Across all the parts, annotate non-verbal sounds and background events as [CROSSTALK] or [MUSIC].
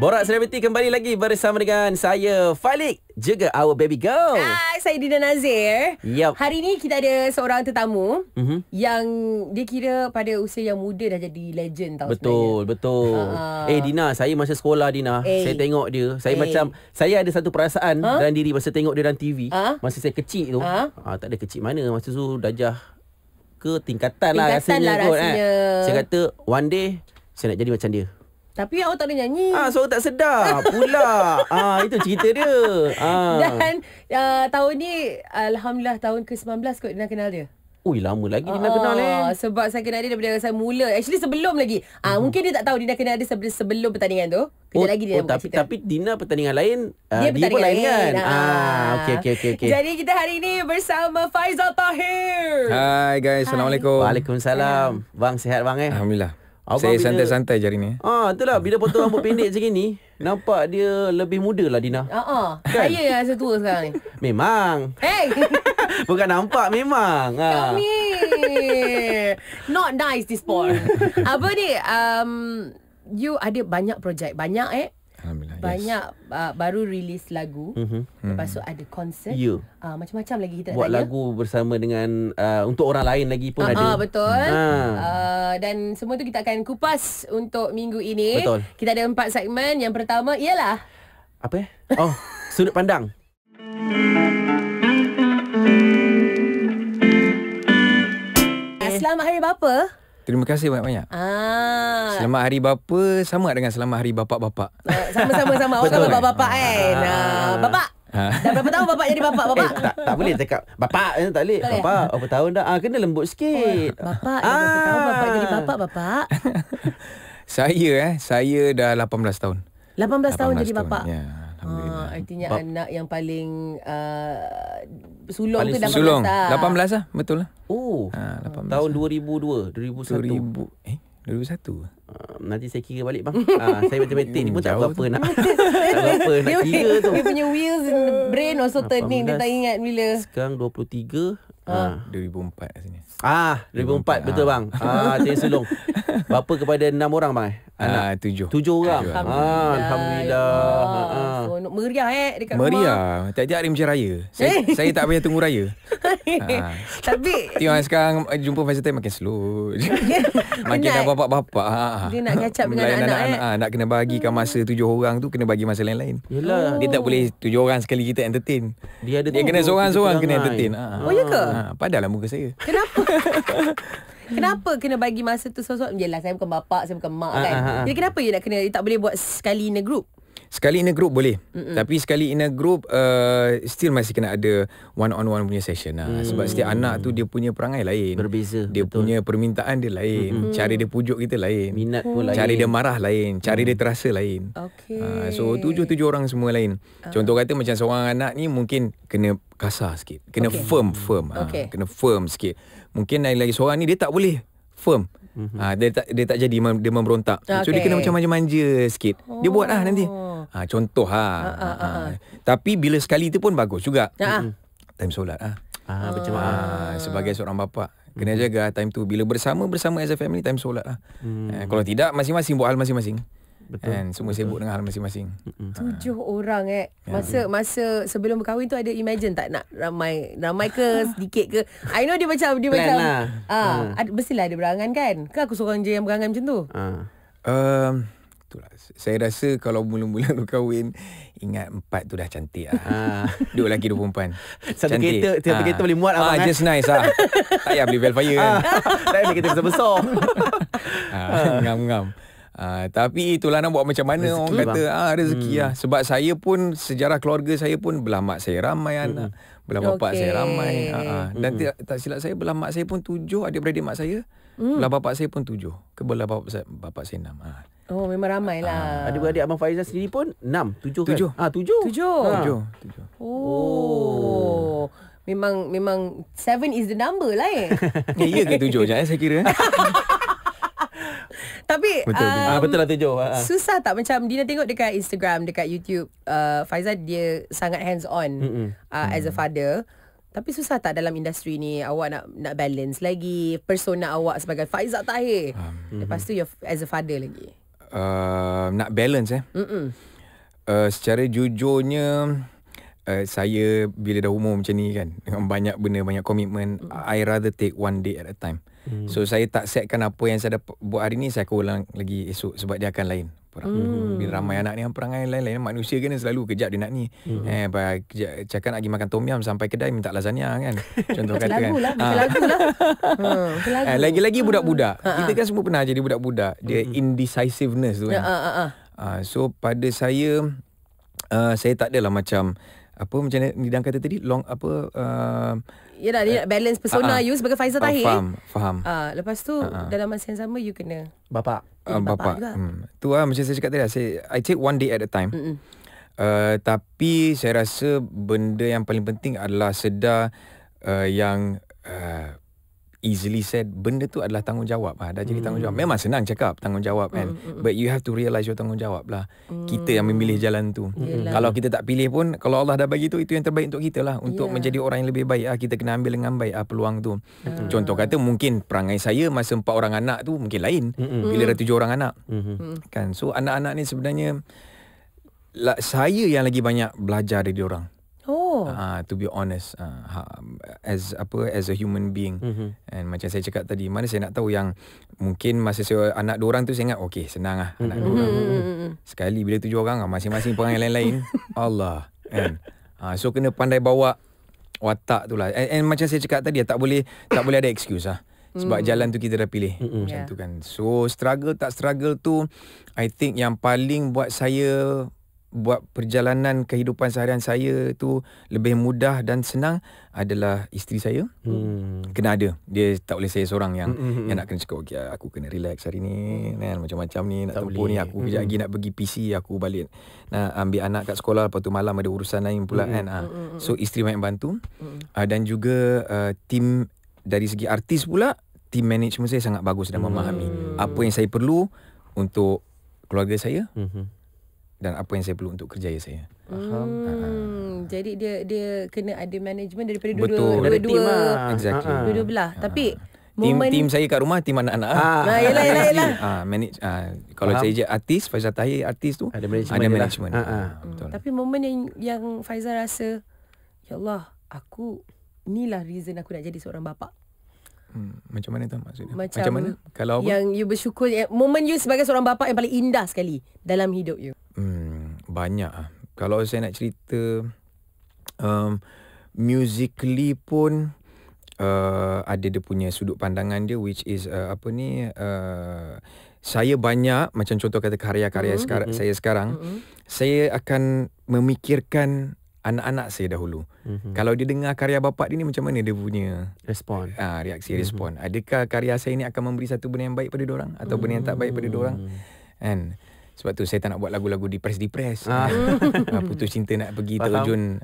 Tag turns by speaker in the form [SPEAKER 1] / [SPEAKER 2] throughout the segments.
[SPEAKER 1] Borak Celebrity kembali lagi bersama dengan saya Falik juga our baby girl. Hai,
[SPEAKER 2] saya Dina Nazir. Yep. Hari ni kita ada seorang tetamu mm-hmm. yang dia kira pada usia yang muda dah jadi legend tau betul, sebenarnya.
[SPEAKER 1] Betul, betul. Eh Dina, saya masa sekolah Dina, hey. Eh. saya tengok dia, saya hey. Eh. macam saya ada satu perasaan huh? Ha? dalam diri masa tengok dia dalam TV. Huh? Ha? Masa saya kecil tu. Huh? Ha? Ah, tak ada kecil mana masa tu dah jah ke tingkatan, lah tingkatan lah rasanya, lah eh. rasanya, kot, rasanya. Eh. Saya kata one day saya nak jadi macam dia.
[SPEAKER 2] Tapi awak tak boleh nyanyi. Ah so tak sedar
[SPEAKER 1] pula. [LAUGHS] ah itu cerita dia. Ah. Dan
[SPEAKER 2] uh, tahun ni alhamdulillah tahun ke-19 kot nak kenal dia.
[SPEAKER 1] Ui lama lagi dia nak kenal ah, eh.
[SPEAKER 2] Sebab saya kenal dia daripada saya mula. Actually sebelum lagi. Ah mhm. mungkin dia tak tahu dia nak kenal dia sebelum, sebelum pertandingan tu. oh, lagi dia oh,
[SPEAKER 1] tapi, cerita. Tapi Dina pertandingan lain, ah, dia, uh, dia pun lain kan? Ah, okay okay okey. Okay. Jadi
[SPEAKER 2] kita hari ini bersama Faizal Tahir. Hai guys, Hai. Assalamualaikum.
[SPEAKER 1] Waalaikumsalam. Hai. Bang, sihat bang eh? Alhamdulillah. Abang saya santai-santai jari ni. Ah, itulah bila potong rambut pendek macam ni, nampak dia lebih muda lah Dina. Ha
[SPEAKER 2] ah. Kan? Saya yang rasa tua sekarang ni.
[SPEAKER 1] Memang. Hey. [LAUGHS] Bukan
[SPEAKER 2] nampak memang. Ha. Kami. Not nice this point. [LAUGHS] Apa ni? Um you ada banyak projek, banyak eh? Alhamdulillah. Banyak yes. uh, baru rilis lagu. Mm-hmm. Lepas tu hmm. ada konsert. Ya. Yeah. Uh, macam-macam lagi kita Buat tanya. lagu
[SPEAKER 1] bersama dengan uh, untuk orang lain lagi pun uh-huh, ada. Ah, betul. Ha. Uh,
[SPEAKER 2] dan semua tu kita akan kupas untuk minggu ini. Betul. Kita ada empat segmen. Yang pertama ialah
[SPEAKER 1] apa eh? Oh, [LAUGHS] sudut pandang.
[SPEAKER 2] Selamat Hari Bapa.
[SPEAKER 3] Terima kasih banyak-banyak.
[SPEAKER 2] Ah.
[SPEAKER 3] Selamat Hari Bapa sama dengan Selamat Hari bapa bapa. Ah, sama-sama. [LAUGHS] sama Oh, sama bapa,
[SPEAKER 2] bapak kan. Ha. Bapak. Dah berapa tahun bapak jadi bapak bapak? [LAUGHS] Eh,
[SPEAKER 3] tak, tak boleh cakap bapak eh,
[SPEAKER 1] tak
[SPEAKER 2] boleh. Bapak
[SPEAKER 3] berapa tahun dah? Ah kena lembut sikit. Oh,
[SPEAKER 2] bapak dah berapa ah. tahun bapak jadi bapak bapak?
[SPEAKER 3] [LAUGHS] saya eh, saya dah 18 tahun.
[SPEAKER 2] 18, 18 tahun, tahun jadi bapak. Ya. Alhamdulillah. Ha, artinya ba- anak yang paling uh, sulung paling tu dah sulung. 18 lah. 18
[SPEAKER 1] lah, betul lah. Oh. Ha, ah, 18 tahun lah. 2002, 2001. 2000, eh? 2001. Uh, nanti saya kira balik bang. Uh, saya betul ni pun tak apa nak. [LAUGHS] tak apa
[SPEAKER 2] nak kira tu. Dia punya wheels in brain also turning. Dia tak ingat bila.
[SPEAKER 1] Sekarang 23.
[SPEAKER 2] Ha. 2004 ah,
[SPEAKER 1] kat sini. Ah, 2004, 2004 betul ha. bang. Ah, Tin Selong. Bapa kepada enam orang bang. Eh? Ah, anak ah, tujuh. Tujuh orang. Alhamdulillah. Alhamdulillah. Ha. Ha.
[SPEAKER 3] So,
[SPEAKER 2] meriah eh dekat meriah. rumah. Meriah.
[SPEAKER 3] Tiap-tiap hari macam raya. Saya, eh? saya tak payah tunggu raya.
[SPEAKER 2] ha. [LAUGHS] Tapi.
[SPEAKER 3] Tengok sekarang eh, jumpa Faisal Tim makin slow. Ya, [LAUGHS] makin dah bapak-bapak. Ha. Dia
[SPEAKER 2] nak kacap dengan anak-anak. anak-anak eh. ha.
[SPEAKER 3] Nak kena bagikan masa hmm. tujuh orang tu. Kena bagi masa lain-lain. Yelah. Oh. Dia tak boleh tujuh orang sekali kita entertain. Dia ada Dia kena seorang-seorang kena entertain. Oh ya ke? Ha. Ah, padahlah muka saya. Kenapa? [LAUGHS]
[SPEAKER 2] kenapa kena bagi masa tu sosok? Yelah saya bukan bapak, saya bukan mak ah, kan. ha, ha. Jadi kenapa you nak kena you tak boleh buat sekali in a group?
[SPEAKER 3] Sekali in a group boleh. Mm-mm. Tapi sekali in a group uh, still masih kena ada one on one punya session lah. Mm. Sebab setiap anak tu dia punya perangai lain. Berbeza. Dia betul. punya permintaan dia lain. Mm-hmm. Cara dia pujuk kita lain. Minat pun lain. Cara dia marah lain. Cara mm. dia terasa lain. Okay. Uh, ah, so tujuh-tujuh orang semua lain. Uh. Contoh kata macam seorang anak ni mungkin kena kasar sikit. Kena okay. firm, firm. Ah, okay. Ha, kena firm sikit. Mungkin lagi-lagi seorang ni dia tak boleh firm. Ha, dia tak dia tak jadi dia memberontak. Okay. So dia kena macam manja-manja sikit. Dia buat lah nanti. Oh. Ha, contoh ha. Ha, ha, ha, ha. ha. Tapi bila sekali tu pun bagus juga. Ha. Time solat ah. Ha. Ha, ah ha, ha. sebagai seorang bapa kena jaga time tu bila bersama bersama as a family time solat lah. Hmm. Ha, kalau tidak masing-masing buat hal masing-masing. Betul. And semua betul. sibuk dengan hal masing-masing. hmm
[SPEAKER 2] Tujuh orang eh. Ya. Masa yeah. masa sebelum berkahwin tu ada imagine tak nak ramai ramai ke [LAUGHS] sedikit ke? I know dia macam dia Plan macam lah. ah, uh. Hmm. ada, mestilah ada berangan kan? Ke aku seorang je yang berangan macam tu?
[SPEAKER 3] Ah. Uh. Itulah. Saya rasa kalau bulan-bulan mula [LAUGHS] lu kahwin, ingat empat tu dah cantik lah. Ha. Dua lagi dua perempuan. Satu cantik. kereta, satu ah. ha. kereta boleh muat ha, abang eh. just nice lah. [LAUGHS] tak payah beli Velfire kan.
[SPEAKER 1] tak payah kereta besar-besar.
[SPEAKER 3] ha. [LAUGHS] Ngam-ngam. Ha. tapi itulah nak buat macam mana rezeki orang kata. Ha, rezeki lah. hmm. lah. Sebab saya pun, sejarah keluarga saya pun, belah mak saya ramai hmm. anak. Belah bapak okay. saya ramai. Ha. Dan hmm. tak, tak silap saya, belah mak saya pun tujuh adik-beradik mak saya. Hmm. Belah bapak saya pun tujuh. Ke belah bapak saya, bapak saya enam. Ha.
[SPEAKER 2] Oh, memang ramai lah. Ha. Ah, Ada
[SPEAKER 3] beradik Abang Faizah sendiri pun enam, tujuh, kan? tujuh. kan? Ha, tujuh. Tujuh. Ha. Tujuh.
[SPEAKER 2] Oh. oh. Memang memang seven is the number lah eh. [LAUGHS] ya yeah, ke tujuh je eh, saya kira. [LAUGHS] Tapi betul, um, ah, betul
[SPEAKER 1] lah tujuh. Ah, susah
[SPEAKER 2] tak macam Dina tengok dekat Instagram, dekat YouTube. Uh, Faizah dia sangat hands on uh, as a father. Mm-hmm. Tapi susah tak dalam industri ni awak nak nak balance lagi persona awak sebagai Faiza Tahir. Um, Lepas tu you're as a father lagi.
[SPEAKER 3] Uh, nak balance eh. Mm-mm. Uh, secara jujurnya uh, saya bila dah umur macam ni kan dengan banyak benda banyak komitmen mm. I rather take one day at a time. Mm. So saya tak setkan apa yang saya dah buat hari ni saya akan ulang lagi esok sebab dia akan lain perang hmm. bila ramai anak ni perangai lain-lain manusia kan selalu kejap dia nak ni hmm. eh bah, kejap, cakap nak pergi makan tom yam sampai kedai minta lasagna kan [LAUGHS] contoh kata kan, kan. lah,
[SPEAKER 4] ha. [LAUGHS]
[SPEAKER 3] eh, lagi-lagi hmm. budak-budak ha, ha kita kan semua pernah jadi budak-budak dia hmm. hmm. indecisiveness tu kan ya, ha, ha, ha. Ah, so pada saya uh, saya tak adalah macam apa macam ni dan kata tadi long apa uh,
[SPEAKER 2] yalah, dia eh, balance persona uh-huh. you sebagai Faizal ah, Tahir. faham, faham. Uh, lepas tu, uh-huh. dalam masa yang sama, you kena...
[SPEAKER 3] bapa, Uh, bapak. bapak hmm. Tu lah macam saya cakap tadi lah. Saya, I take one day at a time. Uh, tapi saya rasa benda yang paling penting adalah sedar uh, yang... Uh, easily said benda tu adalah tanggungjawab lah. dah jadi mm. tanggungjawab memang senang cakap tanggungjawab hmm, kan mm. but you have to realize your tanggungjawab lah mm. kita yang hmm. memilih jalan tu Yelah. kalau kita tak pilih pun kalau Allah dah bagi tu itu yang terbaik untuk kita lah untuk yeah. menjadi orang yang lebih baik Ah kita kena ambil dengan baik lah peluang tu mm. contoh kata mungkin perangai saya masa empat orang anak tu mungkin lain mm. bila ada tujuh orang anak
[SPEAKER 4] mm.
[SPEAKER 3] kan so anak-anak ni sebenarnya saya yang lagi banyak belajar dari diorang mm. Oh. Uh, to be honest uh, as apa as a human being mm-hmm. and macam saya cakap tadi mana saya nak tahu yang mungkin masa saya anak dua orang tu saya ingat okay, senang ah anak mm-hmm. dua orang. Mm-hmm. Sekali bila tujuh orang ah, masing-masing perang yang lain-lain. [LAUGHS] Allah. and Uh, so kena pandai bawa watak tu lah. And, and macam saya cakap tadi tak boleh tak boleh ada excuse lah. Sebab mm. jalan tu kita dah pilih Mm-mm. Macam yeah. tu kan So struggle tak struggle tu I think yang paling buat saya buat perjalanan kehidupan seharian saya tu lebih mudah dan senang adalah isteri saya. Hmm. Kena ada. Dia tak boleh saya seorang yang hmm. hmm, hmm. yang nak kena cakap okay, aku kena relax hari ni hmm. kan macam-macam ni nak tempuh ni aku kejap lagi hmm. nak pergi PC aku balik nak ambil anak kat sekolah lepas tu malam ada urusan lain pula hmm. kan. Ha. So isteri banyak bantu. Hmm. Ah, dan juga uh, tim dari segi artis pula team management saya sangat bagus dan memahami apa yang saya perlu untuk keluarga saya. Hmm dan apa yang saya perlu untuk kerjaya saya. Faham?
[SPEAKER 2] Hmm. Ha. ha. Jadi dia dia kena ada management daripada dua-dua dua, dua, dua, dua, dua. Exactly. Ha, ha. Dua-dua belah. Ha. ha. Tapi tim moment... team
[SPEAKER 3] saya kat rumah Team anak-anak ha. Lah. Ah. Ha. Ha. Yelah, yelah, yelah. Ha. Ah, manage, ha. Kalau Faham. saya je artis Faizal Tahir artis tu Ada management, ada management. Ha. Ha.
[SPEAKER 2] Hmm. Tapi momen yang, yang Faizal rasa Ya Allah Aku Inilah reason aku nak jadi seorang bapa.
[SPEAKER 3] Hmm, macam mana tu maksudnya? Macam, macam mana? Kalau apa? Yang
[SPEAKER 2] you bersyukur, moment you sebagai seorang bapa yang paling indah sekali dalam hidup you.
[SPEAKER 3] Hmm, banyak lah. Kalau saya nak cerita, um, musically pun uh, ada dia punya sudut pandangan dia which is uh, apa ni, uh, saya banyak, macam contoh kata karya-karya mm-hmm. sekar- hmm. saya sekarang, mm-hmm. saya akan memikirkan anak-anak saya dahulu. Mm-hmm. Kalau dia dengar karya bapak dia ni macam mana dia punya respon. Ah ha, reaksi mm-hmm. respon. Adakah karya saya ni akan memberi satu benda yang baik pada dia orang atau mm-hmm. benda yang tak baik pada dia orang? Kan? Sebab tu saya tak nak buat lagu-lagu depres-depres. Ah. [LAUGHS] ah. Putus cinta nak pergi terjun.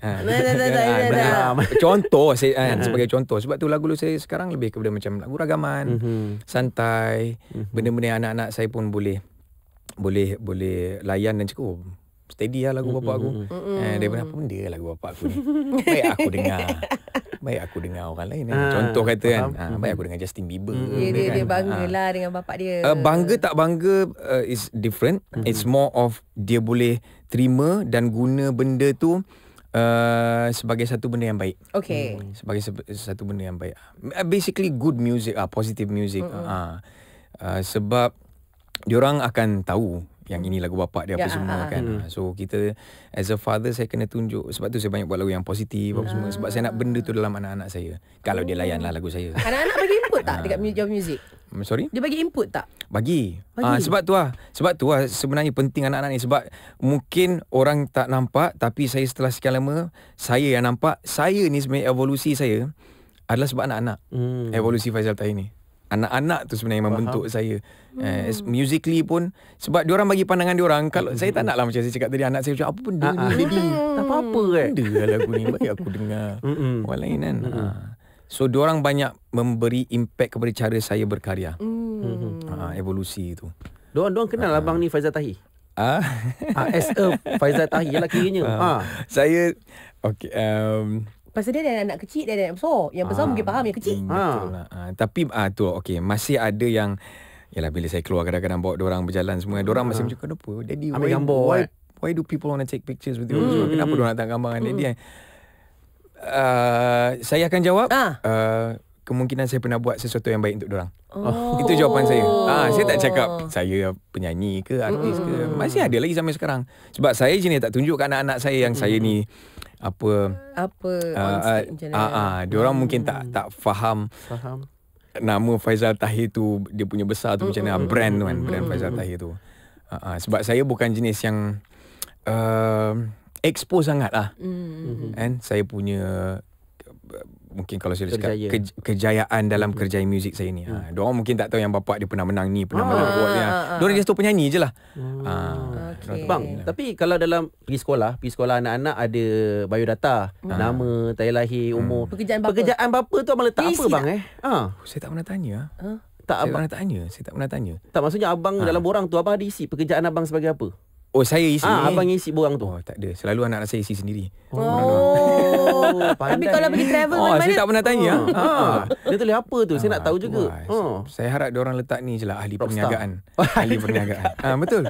[SPEAKER 3] Contoh sebagai contoh. Sebab tu lagu-lagu saya sekarang lebih kepada macam lagu ragaman, mm-hmm. santai, mm-hmm. benda-benda anak-anak saya pun boleh boleh boleh layan dan cukup. Oh, steady lah lagu bapak aku. Mm-hmm. Eh, daripada apa benda lagu bapak aku ni.
[SPEAKER 4] [LAUGHS] Baik aku dengar
[SPEAKER 3] baik aku dengar orang lain. Ha, Contoh kata kan. faham. kan, ha, baik mhm. aku dengar Justin Bieber. Hmm. Dia, dia, kan. dia ah. bangga lah
[SPEAKER 2] ha. dengan bapak dia. Uh,
[SPEAKER 3] bangga tak bangga uh, is different. Hmm. It's more of dia boleh terima dan guna benda tu uh, sebagai satu benda yang baik. Okay. Hmm. Sebagai se- satu benda yang baik. Basically good music, uh, positive music. Hmm. Uh, uh, sebab diorang akan tahu yang ini lagu bapak dia apa ya, semua uh, kan uh, so kita as a father saya kena tunjuk sebab tu saya banyak buat lagu yang positif apa semua sebab saya nak ah. benda tu dalam anak-anak saya kalau dia layan lah hmm. lagu saya
[SPEAKER 2] anak-anak bagi input tak dekat Your Music hmm, sorry dia bagi input tak
[SPEAKER 3] bagi, bagi. Uh, sebab tu lah sebab tu lah sebenarnya penting anak-anak ni sebab mungkin orang tak nampak tapi saya setelah sekian lama saya yang nampak saya ni sebenarnya evolusi saya adalah sebab anak-anak hmm. evolusi Faizal Tahir ni anak-anak tu sebenarnya yang membentuk Faham. saya. Eh, hmm. musically pun sebab diorang bagi pandangan diorang kalau hmm. saya tak nak lah macam saya cakap tadi anak saya macam apa benda ha, ni. Hmm. Tak apa-apa kan. Benda lagu ni bagi aku dengar. Hmm. Orang lain kan. Hmm. Ha. So diorang banyak memberi impact kepada cara saya berkarya. Hmm. Ha, evolusi tu.
[SPEAKER 1] Diorang diorang kenal ha. abang ni Faizal Tahir. Ah, ha? ha, as a Faizal Tahir [LAUGHS] lah kiranya. Ha.
[SPEAKER 3] ha. Saya Okay. um,
[SPEAKER 2] Pasal dia ada anak kecil, dia ada anak besar. Yang besar ha. mungkin faham, yang kecil. Hmm, ha. Betul lah. Ha.
[SPEAKER 3] Tapi ah, tu, okay. masih ada yang... Yalah, bila saya keluar kadang-kadang bawa orang berjalan semua. orang ha. masih macam, kenapa? Daddy, why, gambar, why, what? Eh? why do people want to take pictures with you? Hmm. Kenapa hmm. orang nak tangkap gambar dengan hmm. daddy? Uh, saya akan jawab. Ah. Uh, kemungkinan saya pernah buat sesuatu yang baik untuk orang. Oh. Itu jawapan saya. Ah, ha, saya tak cakap saya penyanyi ke artis ke. Masih ada lagi sampai sekarang. Sebab saya jenis tak tunjuk kepada anak-anak saya yang mm. saya ni apa apa ah ah, ah, ah dia orang mungkin tak mm. tak faham faham nama Faizal Tahir tu dia punya besar tu mm. macam mana mm. brand tu kan brand mm. Faizal Tahir tu. Uh, uh, sebab saya bukan jenis yang uh, expose sangat lah. Mm. Mm-hmm. And saya punya mungkin kalau saya cakap ke, kejayaan dalam hmm. kerjaya muzik saya ni. Ha, hmm. Ha, dia orang mungkin tak tahu yang bapa dia pernah menang ni, pernah ah, menang award ni. Dia ah, ah, orang just penyanyi je lah. Hmm. Ha, okay. Bang, yeah. tapi kalau dalam pergi sekolah, pergi sekolah
[SPEAKER 1] anak-anak ada biodata, hmm. nama, tarikh lahir, umur.
[SPEAKER 3] Pekerjaan bapa. Pekerjaan
[SPEAKER 1] bapa tu abang letak Isi apa nak? bang eh? Ha. Oh,
[SPEAKER 3] saya tak pernah tanya. Ha? Tak saya abang tak tanya. Saya tak
[SPEAKER 1] pernah tanya. Tak maksudnya abang ha. dalam borang tu apa ada isi pekerjaan abang sebagai apa? Oh saya isi ha, Abang isi borang tu oh,
[SPEAKER 3] Tak ada Selalu anak saya isi sendiri Oh, oh [LAUGHS] Tapi kalau pergi travel oh, mana? Saya tak pernah tanya oh. ha. [LAUGHS] Dia tulis apa tu Saya nak ah, tahu juga ha. Saya harap dia orang letak ni je lah Ahli perniagaan [LAUGHS] Ahli perniagaan ha, Betul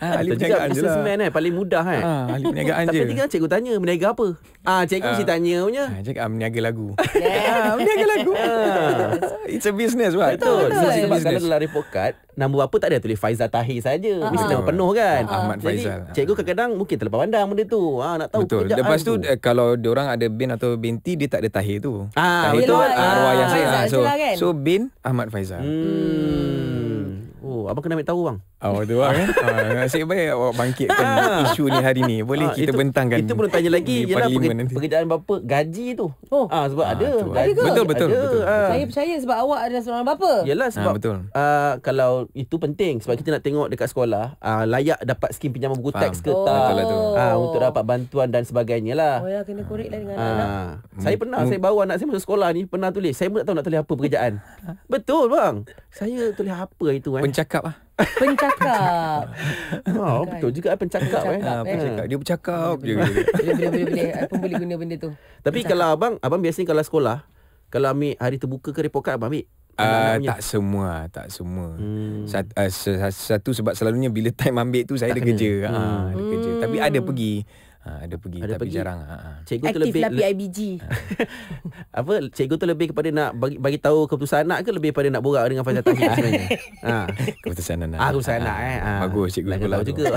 [SPEAKER 3] ha, Ahli perniagaan je lah Businessman eh Paling mudah kan ha, Ahli perniagaan je Tapi tinggal
[SPEAKER 1] cikgu tanya Meniaga apa Ah, ha, Cikgu mesti tanya punya ha,
[SPEAKER 3] Cikgu meniaga lagu
[SPEAKER 4] Meniaga
[SPEAKER 1] lagu It's a business right Betul Sebab kalau dalam report card Nombor apa tak ada Tulis Faizah Tahir saja Mesti nama penuh kan Ahmad jadi, Faizal. Cikgu kadang-kadang mungkin terlepas pandang benda tu.
[SPEAKER 3] Ha nak tahu Betul. Lepas kan tu, tu eh, kalau dia orang ada bin atau binti dia tak ada tahir tu. Ah, tahir tu ah, ah, arwah yang saya. So, kan? so bin Ahmad Faizal. Hmm. Oh, apa kena ambil tahu bang? Awak tu lah kan [LAUGHS] ah, Nasib baik awak bangkitkan ah. Isu ni hari ni Boleh ha, kita itu,
[SPEAKER 1] bentangkan Itu perlu tanya lagi Yalah peker, pekerjaan bapa Gaji tu Oh ha, Sebab ha, ada Betul betul, betul, betul. Ha. Saya
[SPEAKER 2] percaya sebab awak Ada seorang bapa Yalah sebab ha,
[SPEAKER 1] betul. Uh, Kalau itu penting Sebab kita nak tengok Dekat sekolah uh, Layak dapat skim pinjaman Buku teks ke oh. tak lah tu. Untuk dapat bantuan Dan sebagainya lah Oh
[SPEAKER 2] ya kena korek lah Dengan uh, anak-anak
[SPEAKER 1] Saya pernah hmm. Saya bawa anak saya masuk sekolah ni Pernah tulis Saya pun tak tahu nak tulis apa pekerjaan [LAUGHS] Betul bang Saya tulis apa itu kan? Pencakap lah
[SPEAKER 2] pencakap.
[SPEAKER 1] [LAUGHS] Oh, betul juga pencakap, lah pencakap eh. eh. Pencakap. Dia bercakap je. Boleh
[SPEAKER 2] boleh boleh. apa boleh guna benda tu.
[SPEAKER 1] Tapi pencakap. kalau abang, abang biasanya kalau sekolah, kalau ambil hari terbuka ke repokat abang ambil?
[SPEAKER 3] Uh, tak semua ah, tak semua hmm. satu, uh, satu sebab selalunya bila [LAUGHS] time ambil tu saya ada kerja ha, ada
[SPEAKER 2] hmm. tapi ada
[SPEAKER 3] pergi Ah, ada pergi ada tapi pergi. jarang. Ah, ah. Cikgu Aktif tu lebih lah PIBG. [LAUGHS] apa cikgu tu lebih
[SPEAKER 1] kepada nak bagi bagi tahu keputusan anak ke lebih kepada nak borak dengan Fazal Tahir [LAUGHS] sebenarnya. ha. Keputusan anak. Ah, keputusan anak eh. Ha. Bagus cikgu Lain tahu juga. [LAUGHS]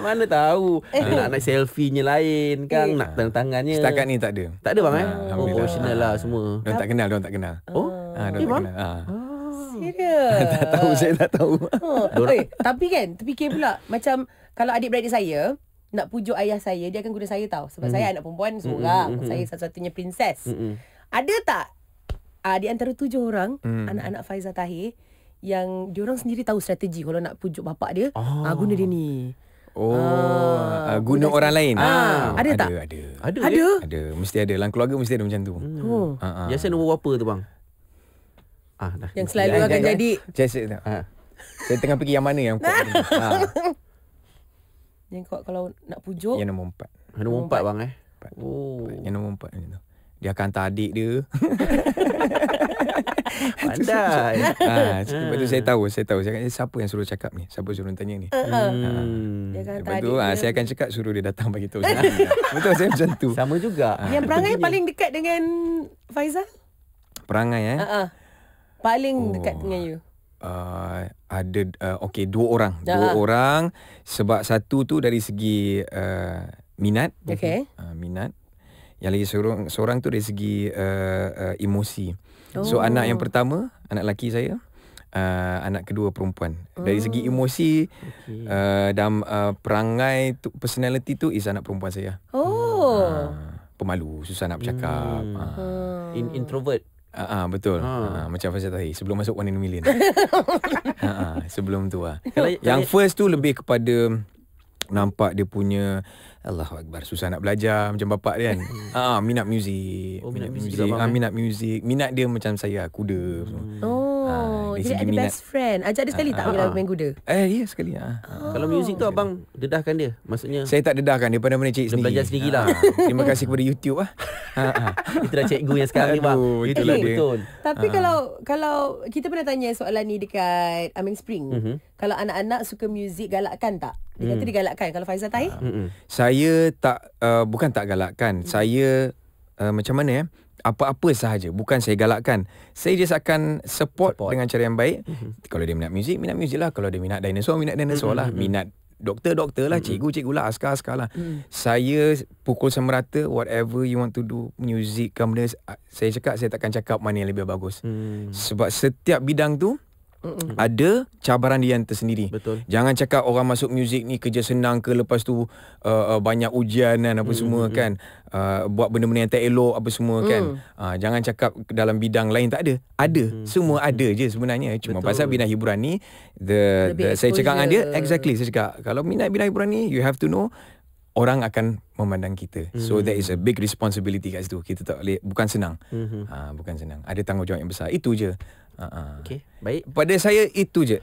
[SPEAKER 1] mana tahu eh. nak nak selfie-nya lain kan eh. nak tanda tangannya setakat ni tak ada tak ada bang eh ha, professional
[SPEAKER 3] oh, lah semua dia tak kenal dia tak kenal oh ha, dia eh, tak bang? kenal ha.
[SPEAKER 2] Serius. tak
[SPEAKER 3] tahu saya tak tahu. Oh,
[SPEAKER 2] tapi kan, tapi fikir pula macam kalau adik-beradik saya, nak pujuk ayah saya dia akan guna saya tau sebab mm saya anak perempuan mhm, seorang mm saya mhm. satu-satunya princess mm ada tak uh, di antara tujuh orang mm. anak-anak Faiza Tahir yang orang sendiri tahu strategi kalau nak pujuk bapak dia oh. uh, guna dia ni
[SPEAKER 3] Oh, ah, guna orang lain. Ah, ah, ada tak? Ada. Ada. Ada. Eh? ada. Mesti ada. Dalam keluarga mesti ada macam tu. Hmm. Oh. Ah, ah. Biasa nombor berapa tu bang? Ah, dah. Yang selalu ya, akan jangan, jadi. Jangan. Saya, saya, saya tengah pergi yang mana yang kuat. [LAUGHS] ah.
[SPEAKER 2] Yang kuat kalau nak pujuk. Yang nombor empat.
[SPEAKER 3] Yang nombor empat, bang eh. Empat. Oh. Empat. Yang nombor empat macam tu. Dia akan hantar adik dia. [LAUGHS] Pandai. ha, ha. sebab tu saya tahu, saya tahu. Saya kata, eh, siapa yang suruh cakap ni? Siapa suruh tanya ni? Uh, uh. Hmm. Ha.
[SPEAKER 2] Dia akan lepas tu, ha,
[SPEAKER 3] saya akan cakap suruh dia datang bagi tahu. Ha, betul, saya macam tu. Sama juga. Ha. Yang perangai
[SPEAKER 2] Begini. paling dekat dengan Faizal?
[SPEAKER 3] Perangai eh? Uh-uh.
[SPEAKER 2] Paling oh. dekat dengan you?
[SPEAKER 3] uh, ada uh, okey dua orang Dah. dua orang sebab satu tu dari segi uh, minat okey uh, minat yang lagi seorang seorang tu dari segi uh, uh, emosi oh. so anak yang pertama anak lelaki saya Uh, anak kedua perempuan dari segi oh. emosi okay. uh, dan uh, perangai tu, personality tu is anak perempuan saya.
[SPEAKER 2] Oh. Uh,
[SPEAKER 3] pemalu, susah nak bercakap. Hmm.
[SPEAKER 2] Uh.
[SPEAKER 3] In introvert. Ah uh-huh, betul. Ha. Uh, macam Fazil tadi sebelum masuk One in a Million.
[SPEAKER 2] uh-huh,
[SPEAKER 3] [LAUGHS] sebelum tu lah. Kalau yang first tu lebih kepada nampak dia punya Allah Akbar susah nak belajar macam bapak dia kan. Hmm. Ah uh, minat muzik. Oh minat, minat muzik. Ah uh, minat muzik. Minat dia macam saya kuda.
[SPEAKER 2] Hmm. Oh. Uh, jadi ada best friend Ajak dia sekali ah, tak ah, Main ah. kuda
[SPEAKER 3] Eh ya sekali ah. Oh. Kalau muzik tu abang Dedahkan dia Maksudnya Saya tak dedahkan Dia pandai-pandai cik sendiri belajar sendiri lah ah, Terima kasih kepada YouTube lah [LAUGHS] Itulah cikgu yang sekarang ni bang Itulah dia Betul. Tapi kalau
[SPEAKER 2] Kalau Kita pernah tanya soalan ni Dekat Amin Spring mhm. Kalau anak-anak suka muzik Galakkan tak dia kata hmm. digalakkan kalau Faizal tahir?
[SPEAKER 3] Hmm. Saya tak uh, bukan tak galakkan. Hmm. Saya uh, macam mana eh? apa-apa sahaja bukan saya galakkan saya just akan support, support. dengan cara yang baik mm-hmm. kalau dia minat muzik minat muzik lah kalau dia minat dinosaur minat dinosaur mm-hmm. lah mhm, mhm, minat mhm. doktor-doktor lah mm-hmm. cikgu-cikgu lah askar-askar lah mm. saya pukul semerata whatever you want to do music ke benda ah, saya cakap saya takkan cakap mana yang lebih bagus mm. sebab setiap bidang tu Mm-mm. Ada cabaran dia yang tersendiri Betul Jangan cakap orang masuk muzik ni Kerja senang ke Lepas tu uh, uh, Banyak ujian dan apa mm-hmm. semua kan uh, Buat benda-benda yang tak elok Apa semua mm. kan uh, Jangan cakap dalam bidang lain tak ada Ada mm. Semua ada je sebenarnya Cuma Betul. pasal bidang hiburan ni the, the Saya cakap dengan dia Exactly saya cakap Kalau minat bidang hiburan ni You have to know Orang akan memandang kita mm. So there is a big responsibility kat situ Kita tak boleh Bukan senang mm-hmm. uh, Bukan senang Ada tanggungjawab yang besar Itu je Ah, ah. Okay, baik. Pada saya itu je.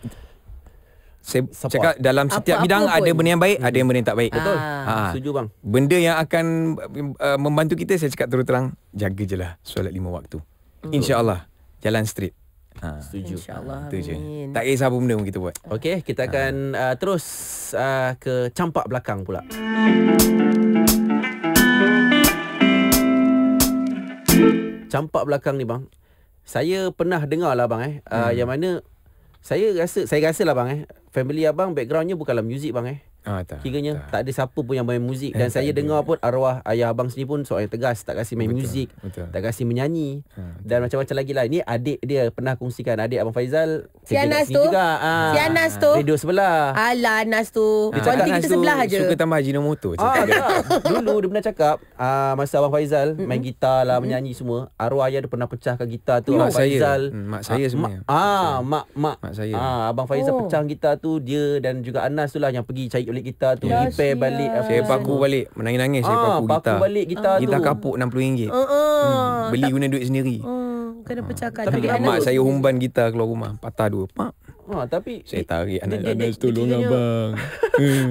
[SPEAKER 3] Saya Support. cakap dalam setiap apa, bidang apa ada benda yang baik, hmm. ada yang benda yang tak baik. Betul. Ha. Setuju bang. Benda yang akan uh, membantu kita saya cakap terus terang, jaga je lah solat lima waktu. Hmm. InsyaAllah. Jalan street. Ha. Setuju. InsyaAllah. Itu je. Tak kisah
[SPEAKER 1] apa benda pun kita buat. Okay, kita akan uh, terus uh, ke campak belakang pula. Campak belakang ni bang saya pernah dengar lah bang eh ah, hmm. uh, yang mana saya rasa saya rasa lah bang eh family abang backgroundnya bukanlah muzik bang eh Ah, tak, Kiranya tak. tak ada siapa pun yang main muzik eh, Dan saya ada. dengar pun arwah ayah abang sendiri pun soal yang tegas tak kasi main betul, muzik betul. Tak kasi menyanyi ah, Dan macam-macam lagi lah Ini adik dia pernah kongsikan Adik Abang Faizal Si Anas tu juga. Ah, Si Anas tu Radio sebelah
[SPEAKER 2] Alah Anas tu ah, Konti kita sebelah aja. Suka
[SPEAKER 1] tambah Haji Nomoto ah, Dulu dia pernah cakap ah, Masa Abang Faizal mm-hmm. main gitar lah Menyanyi mm-hmm. semua Arwah ayah dia pernah pecahkan gitar tu Abang Faizal Mak saya sebenarnya Mak Mak Abang Faizal pecah gitar tu Dia dan juga Anas tu lah Yang pergi cari balik gitar tu yes, ya, repair yes. balik apa saya
[SPEAKER 3] paku balik menangis-nangis saya ah, paku, paku gitar balik gitar tu gitar kapuk RM60 ringgit, ah,
[SPEAKER 2] hmm, beli guna duit sendiri uh, kena hmm. pecahkan tapi mak saya
[SPEAKER 3] umban kita keluar rumah patah dua pak Ha, tapi saya tarik anak dia, dia, tolong dia, abang.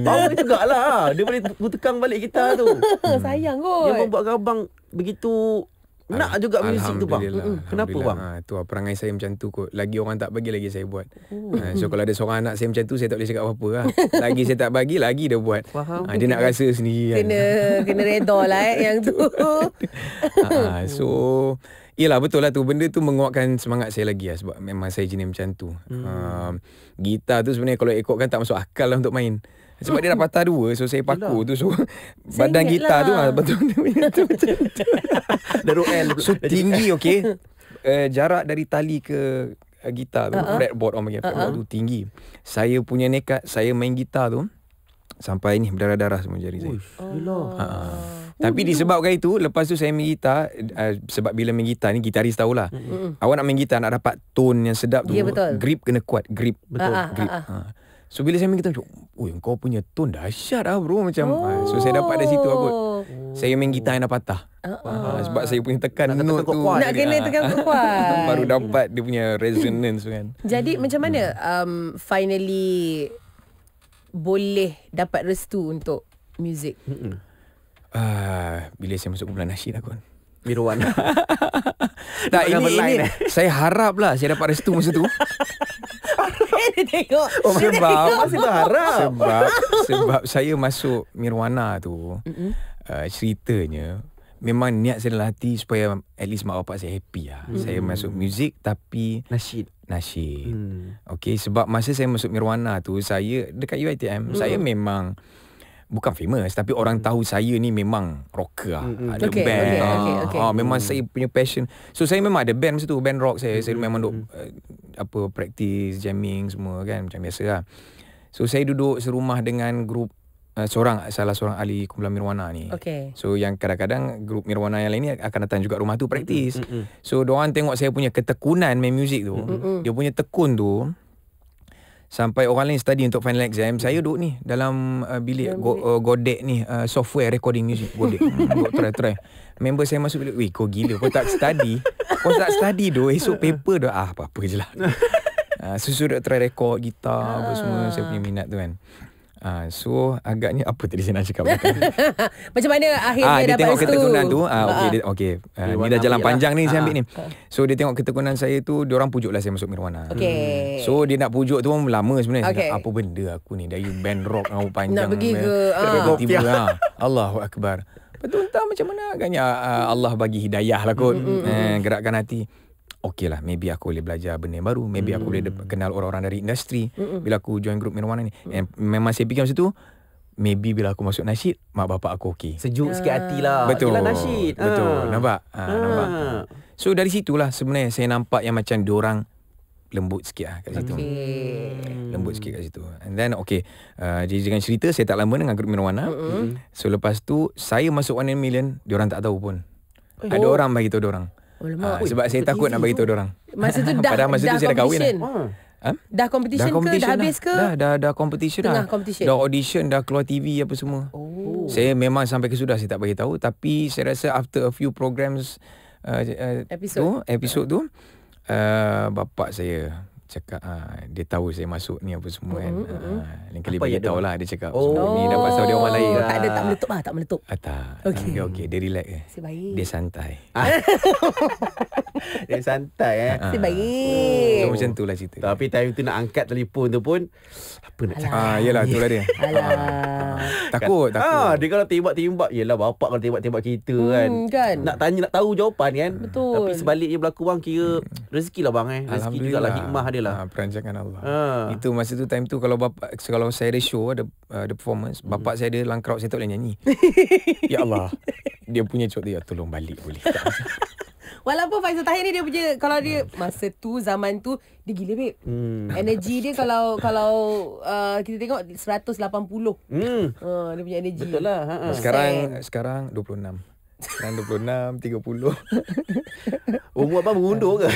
[SPEAKER 3] Bau dia tegak lah. Dia boleh tekan balik kita tu.
[SPEAKER 2] [LAUGHS] Sayang kot. Dia buat
[SPEAKER 3] abang begitu nak juga music tu bang. Kenapa bang? Ha ah, tu perangai saya macam tu kot. Lagi orang tak bagi lagi saya buat. Ha, so kalau ada seorang anak saya macam tu saya tak boleh cakap apa-apa lah. [LAUGHS] Lagi saya tak bagi lagi dia buat. Ah,
[SPEAKER 2] Faham. Ha, dia nak rasa sendiri kan. Kena kena redor lah eh, yang tu. ha,
[SPEAKER 3] [LAUGHS] so Yelah betul lah tu Benda tu menguatkan semangat saya lagi lah Sebab memang saya jenis macam tu hmm. uh, Gitar tu sebenarnya Kalau kan tak masuk akal lah untuk main sebab dia dah patah dua So saya paku Yalah. tu So [LAUGHS] Badan gitar tu betul Betul tu Macam tu Daru L [LAUGHS] So tinggi okay uh, Jarak dari tali ke uh, Gitar tu uh-huh. Fretboard orang panggil Fretboard uh-huh. tu tinggi Saya punya nekat Saya main gitar tu Sampai ni Berdarah-darah semua jari saya Uish oh. Yalah uh-huh. Tapi disebabkan itu Lepas tu saya main gitar uh, Sebab bila main gitar ni Gitaris tahulah mm-hmm. Awak nak main gitar Nak dapat tone yang sedap tu yeah, betul Grip kena kuat Grip Betul uh-huh. Ah, ah, grip uh-huh. Uh-huh. So bila saya main gitar macam Ui kau punya tone dahsyat lah bro macam oh. ha, So saya dapat dari situ aku oh. Saya main gitar yang dah patah uh-uh. ha, Sebab saya punya tekan Nak note tu Nak kena tekan kuat [LAUGHS] Baru dapat dia punya resonance kan
[SPEAKER 2] Jadi macam mana um, finally Boleh dapat restu untuk music
[SPEAKER 3] uh, Bila saya masuk ke bulan nasyid aku lah, Mirwan. [LAUGHS] tak, ini, ini, ini eh. saya haraplah saya dapat restu masa tu. [LAUGHS]
[SPEAKER 4] Tengok. Oh, sebab masih berharap.
[SPEAKER 3] Sebab sebab saya masuk Mirwana tu. Mm-hmm. Uh, ceritanya memang niat saya dalam hati supaya at least mak bapak saya happy lah. mm Saya masuk muzik tapi nasyid. Nasyid. Mm. Okey sebab masa saya masuk Mirwana tu saya dekat UiTM mm. saya memang bukan famous tapi orang hmm. tahu saya ni memang rocker lah. Mm-hmm. Ada okay. band. Okay. Okay. Ah, okay. Ah, memang mm. saya punya passion. So saya memang ada band masa tu, band rock saya. Mm-hmm. Saya hmm, memang duk uh, eh, apa practice, jamming semua kan macam biasa lah. So saya duduk serumah dengan grup uh, seorang salah seorang ahli kumpulan Mirwana ni. Okay. So yang kadang-kadang grup Mirwana yang lain ni akan datang juga rumah tu praktis. Mm-hmm. So diorang tengok saya punya ketekunan main music tu. Mm-hmm. Dia punya tekun tu sampai orang lain study untuk final exam hmm. saya duduk ni dalam uh, bilik go, uh, godek ni uh, software recording music godek [LAUGHS] hmm, try try member saya masuk bilik weh kau gila kau tak study kau tak study doh esok paper doh ah apa-apa je lah uh, [LAUGHS] susu duduk try record gitar apa ah. semua saya punya minat tu kan Ah, so agaknya apa tadi saya nak cakap
[SPEAKER 2] [LAUGHS] Macam mana akhirnya ah, dia dapat tengok ketekunan tu. Ah, okey, dia,
[SPEAKER 3] okay. Ah, ni dah jalan lah. panjang lah. ni saya ambil ni. So dia tengok ketekunan saya tu, dia orang lah saya masuk Mirwana.
[SPEAKER 2] Okay.
[SPEAKER 3] So dia nak pujuk tu pun lama sebenarnya. Okay. Apa benda aku ni dari band rock yang panjang. Nak pergi ke? Ah. Tiba-tiba. ah. Allahu Akbar. Betul tak macam mana agaknya ah, ah, Allah bagi hidayah lah kot. Mm-hmm. Eh, gerakkan hati okay lah maybe aku boleh belajar benda baru maybe mm. aku boleh hmm. kenal orang-orang dari industri Mm-mm. bila aku join grup Minwana ni mm. and memang saya fikir masa tu maybe bila aku masuk nasyid mak bapak aku okey sejuk uh. hati lah, betul Yalah nasyid betul uh. nampak ha, uh. nampak so dari situlah sebenarnya saya nampak yang macam orang lembut sikit lah kat situ.
[SPEAKER 2] Okay.
[SPEAKER 3] Lembut sikit kat situ. And then okay. Uh, dengan cerita saya tak lama dengan grup Minwana. Mm-hmm. So lepas tu saya masuk 1 million. Diorang tak tahu pun. Eh. Oh. Ada orang bagi tahu diorang.
[SPEAKER 2] Alamak, uh, sebab saya takut
[SPEAKER 3] nak bagi tahu orang. [LAUGHS] Masa tu dah Padahal masa dah tu saya dah kahwin. Lah. Ha?
[SPEAKER 2] Dah competition, ah. dah competition ke? Dah, dah habis lah. ke? Dah,
[SPEAKER 3] dah, dah competition Tengah dah. competition. Dah audition, dah keluar TV apa semua. Oh. Saya memang sampai ke sudah saya tak bagi tahu. Tapi saya rasa after a few programs uh, uh, episode. tu, episode tu, uh, bapak saya cakap ha, dia tahu saya masuk ni apa semua kan. Mm-hmm. Ha, lain kali bagi tahu lah dia cakap. Oh, ni dah pasal dia orang lain. Tak ada tak meletup
[SPEAKER 2] ah, tak meletup. Ah, tak.
[SPEAKER 3] Okey. okay okay. dia relax eh. Si baik. Dia santai. Ah. [LAUGHS] [LAUGHS] dia santai eh. Ah. Si baik. Oh. So, macam itulah cerita. Tapi time tu nak angkat telefon
[SPEAKER 1] tu pun apa nak cakap. Ah, tu lah dia. [LAUGHS] takut, kan? takut. Ah, dia kalau tembak-tembak yalah bapak kalau tembak-tembak kita hmm, kan. kan. Nak tanya nak tahu jawapan kan. Betul. Tapi sebaliknya berlaku bang kira hmm. rezekilah bang eh. Rezeki jugalah hikmah dia dia lah. Ha, perancangan Allah.
[SPEAKER 2] Ha.
[SPEAKER 3] Itu masa tu time tu kalau bapa kalau saya ada show ada ah, ada performance, hmm. bapa saya ada dalam saya tak boleh nyanyi. [LAUGHS] ya Allah. Dia punya cok dia tolong balik boleh tak? [LAUGHS]
[SPEAKER 2] Walaupun Faizal Tahir ni dia punya kalau dia hmm. masa tu zaman tu dia gila babe. Hmm. Energy dia kalau kalau uh, kita tengok 180. Hmm. Uh, dia punya energi. Betul lah. ha Sekarang
[SPEAKER 3] Say. sekarang 26. Sekarang 26, 30 Umur apa mengundur ke?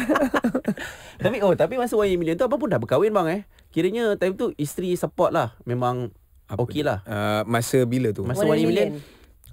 [SPEAKER 3] [LAUGHS] tapi oh tapi masa Wayne Million tu
[SPEAKER 1] apa pun dah berkahwin bang eh Kiranya time tu isteri support lah Memang Apa okay lah uh,
[SPEAKER 3] Masa bila tu? Masa Wayne Million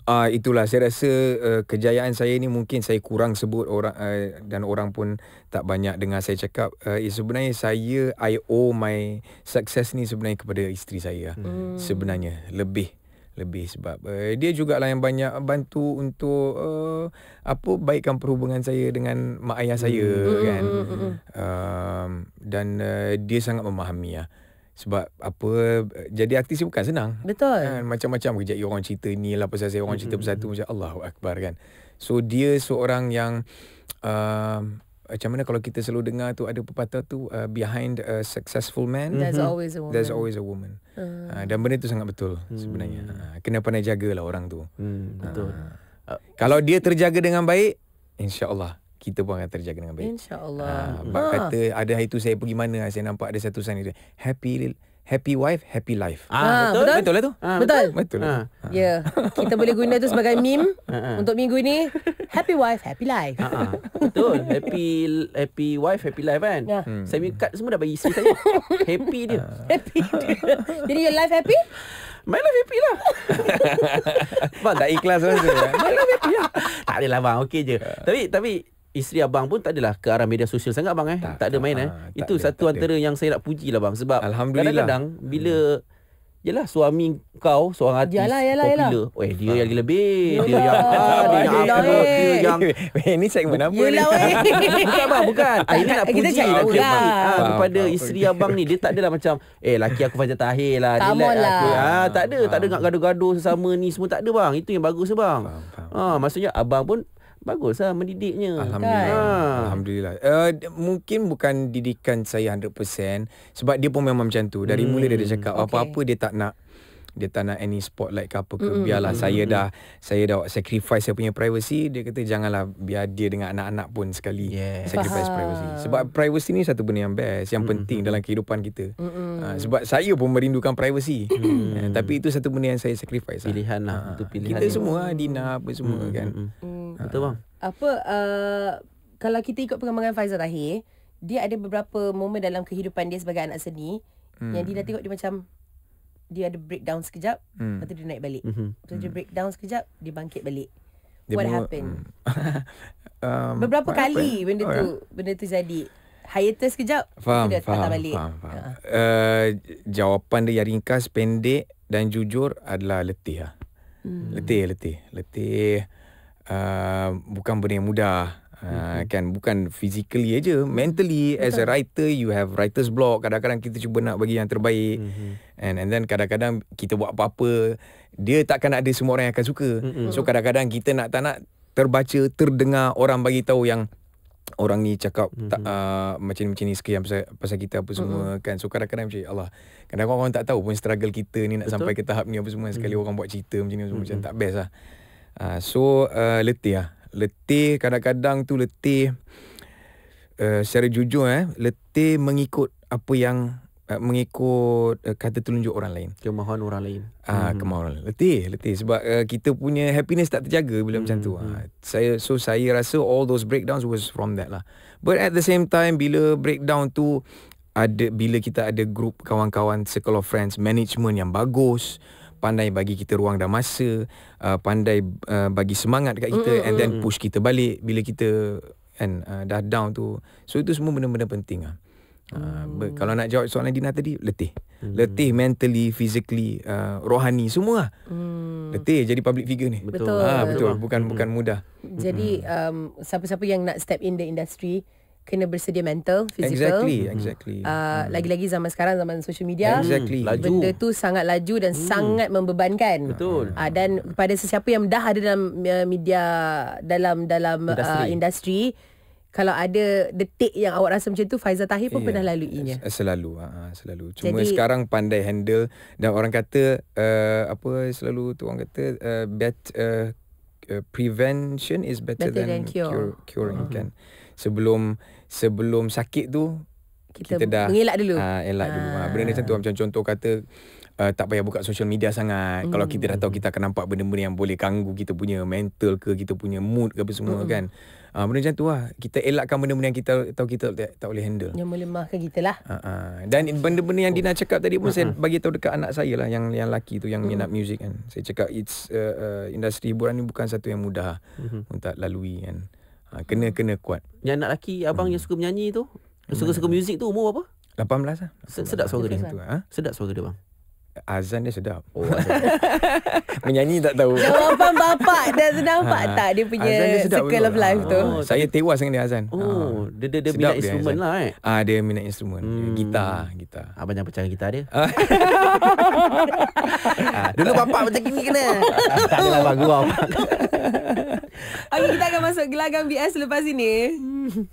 [SPEAKER 3] Ah uh, itulah saya rasa uh, kejayaan saya ni mungkin saya kurang sebut orang uh, dan orang pun tak banyak dengar saya cakap uh, sebenarnya saya I owe my success ni sebenarnya kepada isteri saya hmm. sebenarnya lebih lebih sebab uh, dia lah yang banyak bantu untuk uh, apa baikkan perhubungan saya dengan mak ayah saya mm. kan mm. Uh, dan uh, dia sangat memahami lah sebab apa jadi artis ni bukan senang betul kan? macam-macam kejap orang cerita ni lah pasal saya orang cerita mm. bersatu macam Allahu Akbar kan so dia seorang yang uh, macam mana kalau kita selalu dengar tu ada pepatah tu uh, behind a successful man mm-hmm. there's always a woman there's always a woman Hmm. Dan benda tu sangat betul sebenarnya. Hmm. Ah, kena pandai jagalah orang tu. Hmm, betul. Hmm. Kalau dia terjaga dengan baik, insya Allah kita pun akan terjaga dengan
[SPEAKER 2] baik. InsyaAllah. Ha, hmm. kata
[SPEAKER 3] ada hari tu saya pergi mana, saya nampak ada satu sign. Happy happy wife happy life. Ah, ah betul betul lah tu. Ah, ah betul. Betul lah. Ah,
[SPEAKER 2] ah. Ya. Yeah. Kita boleh guna tu sebagai meme [LAUGHS] untuk minggu ni. Happy wife happy life.
[SPEAKER 1] Ah, Betul. Happy happy wife happy life kan. Yeah. Hmm. hmm. Saya punya semua dah bagi isteri
[SPEAKER 2] saya. [LAUGHS] happy dia. Happy dia. [LAUGHS] Jadi your life happy? My life happy lah
[SPEAKER 1] Bang tak ikhlas rasa lah eh. My life happy lah Tak adalah bang Okay je Tapi Tapi isteri abang pun tak adalah ke arah media sosial sangat bang eh. Tak, tak ada main eh. Ah, tak Itu ada, satu antara ada. yang saya nak puji lah bang sebab alhamdulillah kadang bila hmm. Yalah suami kau seorang artis yalah, yalah, popular. Yalah. Oi, dia yang lagi lebih. dia yang ah, dia yang apa? Dia yang [LAUGHS] ini saya pun apa? Yalah. [LAUGHS] Bukan abang, bukan. Ah, ini nak puji kita lah. Ha, kepada abang, isteri okay. abang ni dia tak adalah macam eh laki aku fajar tahir lah. Dia lah. Ha, tak ada, tak ada nak gaduh-gaduh sesama ni semua tak ada bang. Itu yang bagus bang. Ha, maksudnya abang pun Baguslah
[SPEAKER 3] mendidiknya Alhamdulillah kan? Alhamdulillah uh, Mungkin bukan didikan saya 100% Sebab dia pun memang macam tu Dari hmm. mula dia dah hmm, cakap okay. Oh, apa-apa dia tak nak Dia tak nak any spotlight ke apa ke hmm. Biarlah hmm. saya dah Saya dah sacrifice saya punya privacy Dia kata janganlah Biar dia dengan anak-anak pun sekali yes. Sacrifice Faham. privacy Sebab privacy ni satu benda yang best Yang hmm. penting dalam kehidupan kita hmm. ha, Sebab saya pun merindukan privacy hmm. Eh, tapi itu satu benda yang saya sacrifice lah. Pilihan lah ha. itu pilihan Kita semua lah Dina apa semua hmm. kan hmm. Betul ah. bang.
[SPEAKER 2] Apa uh, kalau kita ikut pengembangan Faizal Tahir, dia ada beberapa momen dalam kehidupan dia sebagai anak seni hmm. yang dia dah tengok dia macam dia ada breakdown sekejap, hmm. lepas tu dia naik balik. Mm-hmm. Lepas tu dia hmm. breakdown sekejap, dia bangkit balik. Dia what mula, happened?
[SPEAKER 3] [LAUGHS] um, beberapa what kali happened? benda oh, tu, oh,
[SPEAKER 2] yeah. benda tu jadi. Hiatus sekejap, faham, dia faham, balik. Faham, faham. uh
[SPEAKER 3] Uh, jawapan dia yang ringkas, pendek dan jujur adalah letih lah.
[SPEAKER 4] Hmm. Letih,
[SPEAKER 3] letih. Letih uh, bukan benda yang mudah. Uh, mhm. kan bukan physically aja mentally Betul. as a writer you have writer's block kadang-kadang kita cuba nak bagi yang terbaik mm-hmm. and and then kadang-kadang kita buat apa-apa dia takkan ada semua orang yang akan suka mm-hmm. so kadang-kadang kita nak tak nak terbaca terdengar orang bagi tahu yang orang ni cakap mm-hmm. tak, uh, macam-macam ni sekian pasal pasal kita apa semua mm-hmm. kan so kadang-kadang macam Allah kadang-kadang orang tak tahu pun struggle kita ni nak Betul. sampai ke tahap ni apa semua sekali mm-hmm. orang buat cerita macam ni mm-hmm. macam mhm. tak best lah Uh, so uh, letih lah. Letih kadang-kadang tu letih. Uh, secara jujur eh letih mengikut apa yang uh, mengikut uh, kata telunjuk orang lain kemahuan orang lain ah uh, kemahuan orang lain. letih letih sebab uh, kita punya happiness tak terjaga bila mm. macam tu mm. saya so saya rasa all those breakdowns was from that lah but at the same time bila breakdown tu ada bila kita ada group kawan-kawan circle of friends management yang bagus pandai bagi kita ruang dan masa uh, pandai uh, bagi semangat dekat kita mm-hmm. and then push kita balik bila kita kan uh, dah down tu so itu semua benda-benda penting ah mm. uh, kalau nak jawab soalan Dina tadi letih mm. letih mentally physically uh, rohani semua mm. letih jadi public figure ni betul ha, betul bukan mm. bukan mudah
[SPEAKER 2] jadi um, siapa-siapa yang nak step in the industry kena bersedia mental physical exactly hmm. exactly uh, hmm. lagi-lagi zaman sekarang zaman social media exactly. Hmm. laju. benda tu sangat laju dan hmm. sangat membebankan betul uh, dan pada sesiapa yang dah ada dalam uh, media dalam dalam industri, uh, industri kalau ada detik yang awak rasa macam tu Faizal Tahir pun yeah. pernah laluinya
[SPEAKER 3] selalu ha selalu cuma Jadi, sekarang pandai handle dan orang kata uh, apa selalu tu orang kata uh, bet uh, prevention is better, better than, than cure. cure curing uh-huh. kan sebelum sebelum sakit tu kita, kita dah mengelak dulu. Ha, elak ha. dulu. Ha, benda macam tu macam contoh kata uh, tak payah buka social media sangat. Mm. Kalau kita dah tahu hmm. kita akan nampak benda-benda yang boleh ganggu kita punya mental ke kita punya mood ke apa semua mm. kan. Ha, benda macam tu lah. Kita elakkan benda-benda yang kita tahu kita tak, tak boleh handle.
[SPEAKER 2] Yang melemahkan kita lah.
[SPEAKER 3] Ha, ha. Dan benda-benda yang oh. Dina cakap tadi pun uh-huh. saya hmm. bagi tahu dekat anak saya lah yang yang laki tu yang minat mm. music kan. Saya cakap it's uh, uh, industri hiburan ni bukan satu yang mudah mm-hmm. untuk lalui kan ha, kena hmm. kena kuat
[SPEAKER 1] yang anak lelaki abang hmm. yang suka menyanyi tu
[SPEAKER 3] suka-suka hmm. muzik tu umur berapa 18 lah. Sedap suara dia. Ha? Sedap suara dia bang. Azan dia sedap oh, azan. [LAUGHS] Menyanyi tak tahu Jawapan
[SPEAKER 2] bapak Dah nampak ha. tak Dia punya dia Circle of life ha. tu oh,
[SPEAKER 3] Saya tewas dengan dia Azan Oh, ha. Dia, dia, dia minat instrumen lah eh ah, Dia minat instrumen hmm. Gitar gitar. Abang jangan percaya gitar dia [LAUGHS] ah. [LAUGHS] Dulu bapak
[SPEAKER 1] macam gini kena Tak adalah abang gua
[SPEAKER 2] Okay kita akan masuk Gelagang BS lepas ini hmm.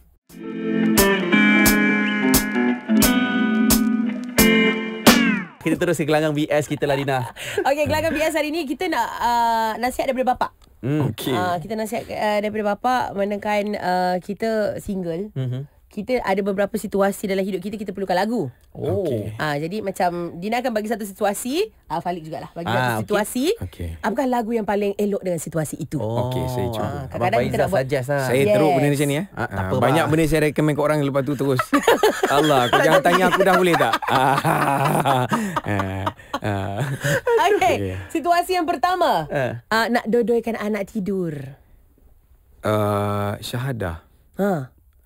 [SPEAKER 1] Kita terus ke gelanggang BS kita lah Lina
[SPEAKER 2] [LAUGHS] Okay gelanggang BS hari ni Kita nak uh, nasihat daripada bapak
[SPEAKER 4] mm.
[SPEAKER 1] okay. uh,
[SPEAKER 2] Kita nasihat uh, daripada bapak Menangkan uh, kita single mm-hmm kita ada beberapa situasi dalam hidup kita kita perlukan lagu. Oh. Okay. Ah jadi macam Dina akan bagi satu situasi, ah Falik lah, bagi ah, satu situasi. Okay. Apakah lagu yang paling elok dengan situasi itu? Oh. Okey, saya cuba. Ah, kadang-kadang kita nak buat suggest lah. Saya yes. teruk benda macam ni
[SPEAKER 3] eh. Ah, ah, apa, banyak bah. benda saya recommend ke orang lepas tu terus. [LAUGHS] Allah, kau jangan tanya aku dah boleh tak? [LAUGHS] Ah, ah, ah.
[SPEAKER 2] okay. okay. Situasi yang pertama. Uh. Ah, nak dodoikan anak tidur.
[SPEAKER 3] Uh, syahadah. Ha.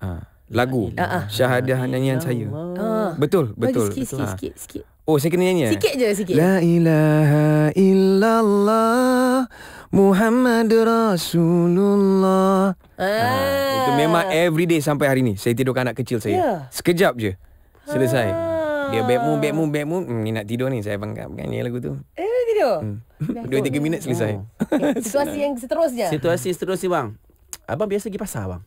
[SPEAKER 3] Ha lagu ah, ah. syahadah nyanyian saya. Ah. Betul, betul. Sikit, betul. Sikit, sikit, sikit. Oh, saya kena nyanyi. Eh? Sikit je, sikit. La ilaha illallah Muhammad Rasulullah. Ah.
[SPEAKER 2] Ha, itu memang
[SPEAKER 3] every day sampai hari ni. Saya tidurkan anak kecil saya. Yeah. Sekejap je. Selesai.
[SPEAKER 2] Ah. Dia bad mood, bad mood,
[SPEAKER 3] bad mood. Hmm, ni nak tidur ni. Saya bangkap kan ni lagu tu.
[SPEAKER 2] Eh, tidur? Hmm. [LAUGHS]
[SPEAKER 3] Dua, tiga minit selesai. Yeah.
[SPEAKER 2] Oh. Eh, situasi yang seterusnya.
[SPEAKER 3] Situasi seterusnya, bang. Abang biasa pergi
[SPEAKER 1] pasar, bang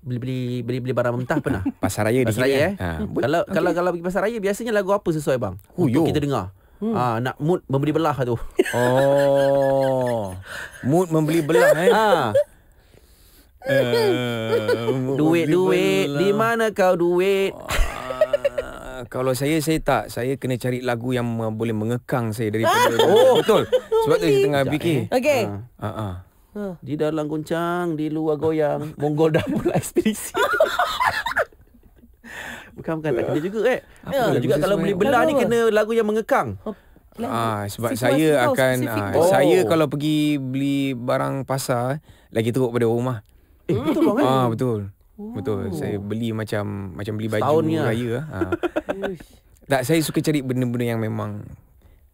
[SPEAKER 1] beli-beli beli-beli barang mentah pernah? [LAUGHS] Pasar raya di sini. Eh? Ha. Kalau okay. kalau kalau pergi pasar raya biasanya lagu apa sesuai bang? Huyo. Untuk kita dengar. Hmm. Ah, nak mood membeli belah tu. [LAUGHS] Oh. mood membeli belah eh. Ha. Eh,
[SPEAKER 3] Duit-duit Di mana kau duit ah, Kalau saya Saya tak Saya kena cari lagu Yang boleh mengekang saya Daripada [LAUGHS] Oh betul Sebab tu saya tengah fikir eh. Okay uh, ah, uh, ah. uh.
[SPEAKER 1] Ha. Di dalam goncang, di luar goyang, [LAUGHS] Mongol dah mula [LAUGHS] ekspedisi. bukan bukan tak kena juga eh. Ya, juga kalau beli belah ni kena lagu yang mengekang. Ah sebab Sifu saya Sifu akan Ah, oh. saya kalau
[SPEAKER 3] pergi beli barang pasar eh, lagi teruk pada rumah. Eh, hmm. betul bang. Ah betul. Oh. Betul. Saya beli macam macam beli baju Saunnya. Lah. raya ah. [LAUGHS] Tak saya suka cari benda-benda yang memang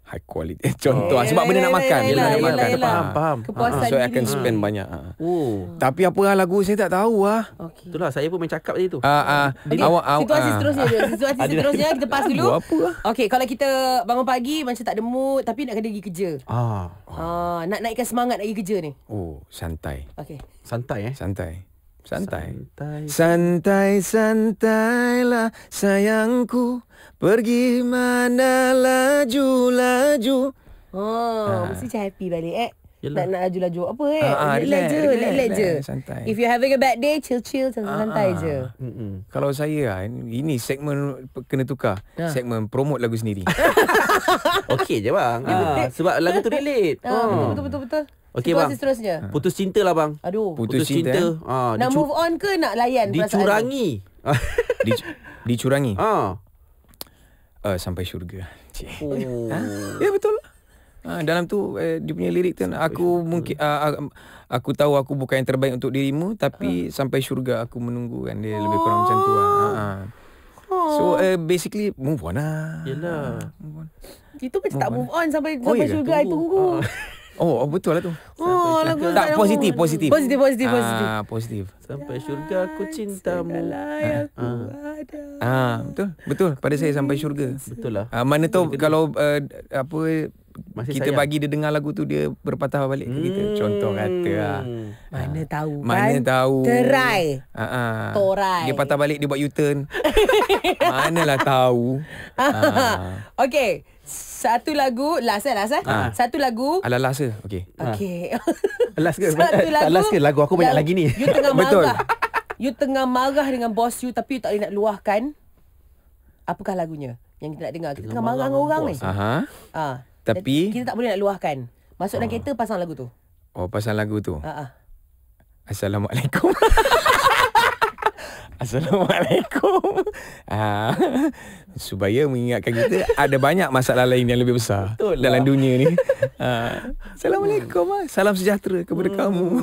[SPEAKER 3] high quality [LAUGHS] contoh oh. sebab benda nak makan yelah, yelah, yelah, yelah, nak makan yelah, faham Kepuasan uh so I akan spend uh. banyak uh. Oh. tapi apa lah lagu
[SPEAKER 1] saya tak tahu ah okay. itulah saya pun main cakap tadi tu
[SPEAKER 3] ah uh, uh, ah. okay. awak situasi uh, seterusnya uh, situasi uh, [LAUGHS] seterusnya kita pas dulu apa
[SPEAKER 2] okey kalau kita bangun pagi macam tak demut, tapi nak kena pergi kerja ah uh, nak naikkan semangat nak pergi kerja ni
[SPEAKER 3] oh santai okey santai eh santai Santai. santai. Santai, santailah sayangku.
[SPEAKER 2] Pergi mana lajulah laju. Oh, ha. mesti macam happy balik eh. Yelah. Tak nak laju-laju apa eh. Ha, ha, relax je, relax je. Santai. If you having a bad day, chill-chill, santai-santai ha, je.
[SPEAKER 3] Mm-mm. Kalau saya lah, ini segmen kena tukar. Ha. Segmen promote lagu sendiri. [LAUGHS] Okay, je bang. Ha. Sebab lagu tu
[SPEAKER 1] relate. Ha. Oh. Betul,
[SPEAKER 2] betul, betul. Okey bang. Seterusnya.
[SPEAKER 1] Putus cinta lah bang. Aduh. Putus, putus cinta. cinta. Ha,
[SPEAKER 3] nak move
[SPEAKER 2] on ke nak layan dicurangi.
[SPEAKER 3] Dicurangi. dicurangi. Ha. Uh, sampai syurga. Cik. Oh. [LAUGHS] Ha? Ya betul. Ha, dalam tu eh, dia punya lirik tu sampai aku syurga. mungkin uh, aku tahu aku bukan yang terbaik untuk dirimu tapi ha. sampai syurga aku menunggu kan dia oh. lebih kurang macam tu lah. ha.
[SPEAKER 2] So uh,
[SPEAKER 3] basically move on lah. Yalah. Move on.
[SPEAKER 2] Itu macam tak on. move on sampai oh, sampai yeah, syurga tunggu. I tunggu. Uh. [LAUGHS]
[SPEAKER 3] Oh, oh betul lah tu
[SPEAKER 2] Oh lagu Tak positif positif Positif positif positif
[SPEAKER 3] ah, Positif
[SPEAKER 1] Sampai syurga aku cintamu
[SPEAKER 4] ah,
[SPEAKER 3] ah. ah, Betul Betul pada saya sampai syurga Betul lah ah, Mana tahu kalau uh, Apa Masih Kita sayang. bagi dia dengar lagu tu Dia berpatah balik hmm. kita Contoh kata lah. hmm.
[SPEAKER 2] ah. Mana tahu kan Mana
[SPEAKER 3] tahu Terai ah, ah. Torai Dia patah balik dia buat U-turn [LAUGHS] Manalah tahu [LAUGHS]
[SPEAKER 2] ah. Okay satu lagu Last eh last eh ha. Satu lagu Alah
[SPEAKER 3] last ke Okay Okay ha. [LAUGHS] Last ke Satu lagu Last ke lagu aku banyak lagi ni [LAUGHS] You tengah [LAUGHS] marah Betul
[SPEAKER 2] You tengah marah dengan bos you Tapi you tak boleh nak luahkan Apakah lagunya Yang kita nak dengar Kita tengah, tengah marah dengan orang ni Aha. Ha. Tapi Kita tak boleh nak luahkan Masuk dalam oh. kereta pasang lagu tu
[SPEAKER 3] Oh pasang lagu tu Ha, ha. Assalamualaikum Assalamualaikum Ah supaya mengingatkan kita ada banyak masalah lain yang lebih besar Betul dalam lah. dunia ni. [LAUGHS] Ha. Assalamualaikum. Ah. Salam sejahtera kepada hmm. kamu. [LAUGHS]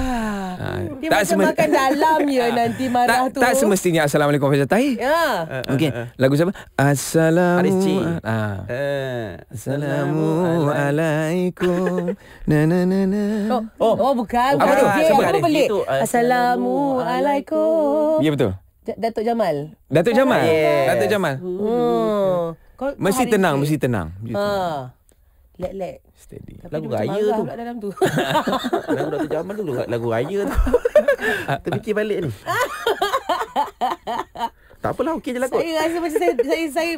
[SPEAKER 3] Ah. Ha. Dia tak semest... makan dalam ya [LAUGHS]
[SPEAKER 2] nanti marah tak, tu. Tak semestinya
[SPEAKER 3] Assalamualaikum Fajar Tahir. Ya. Yeah. Okey. Lagu siapa? Assalamu. Aris Cik. Ah. Uh, Assalamu alaikum.
[SPEAKER 2] na na na na. Oh, oh, oh bukan. Apa tu? Apa tu? Eh, Assalamu alaikum. Ya betul. Datuk Jamal.
[SPEAKER 3] Datuk kan? Jamal. Yes. Datuk Jamal.
[SPEAKER 4] Hmm.
[SPEAKER 2] hmm. Kau mesti tenang, mesti ha. tenang. Ha. Lek-lek.
[SPEAKER 3] Steady.
[SPEAKER 1] Tapi lagu raya tu. Lah dalam tu. [LAUGHS] lagu Datuk Jamal dulu kan? lagu raya tu. [LAUGHS] Terfikir balik ni. [LAUGHS] tak apalah okey je lah Saya rasa macam saya
[SPEAKER 2] saya saya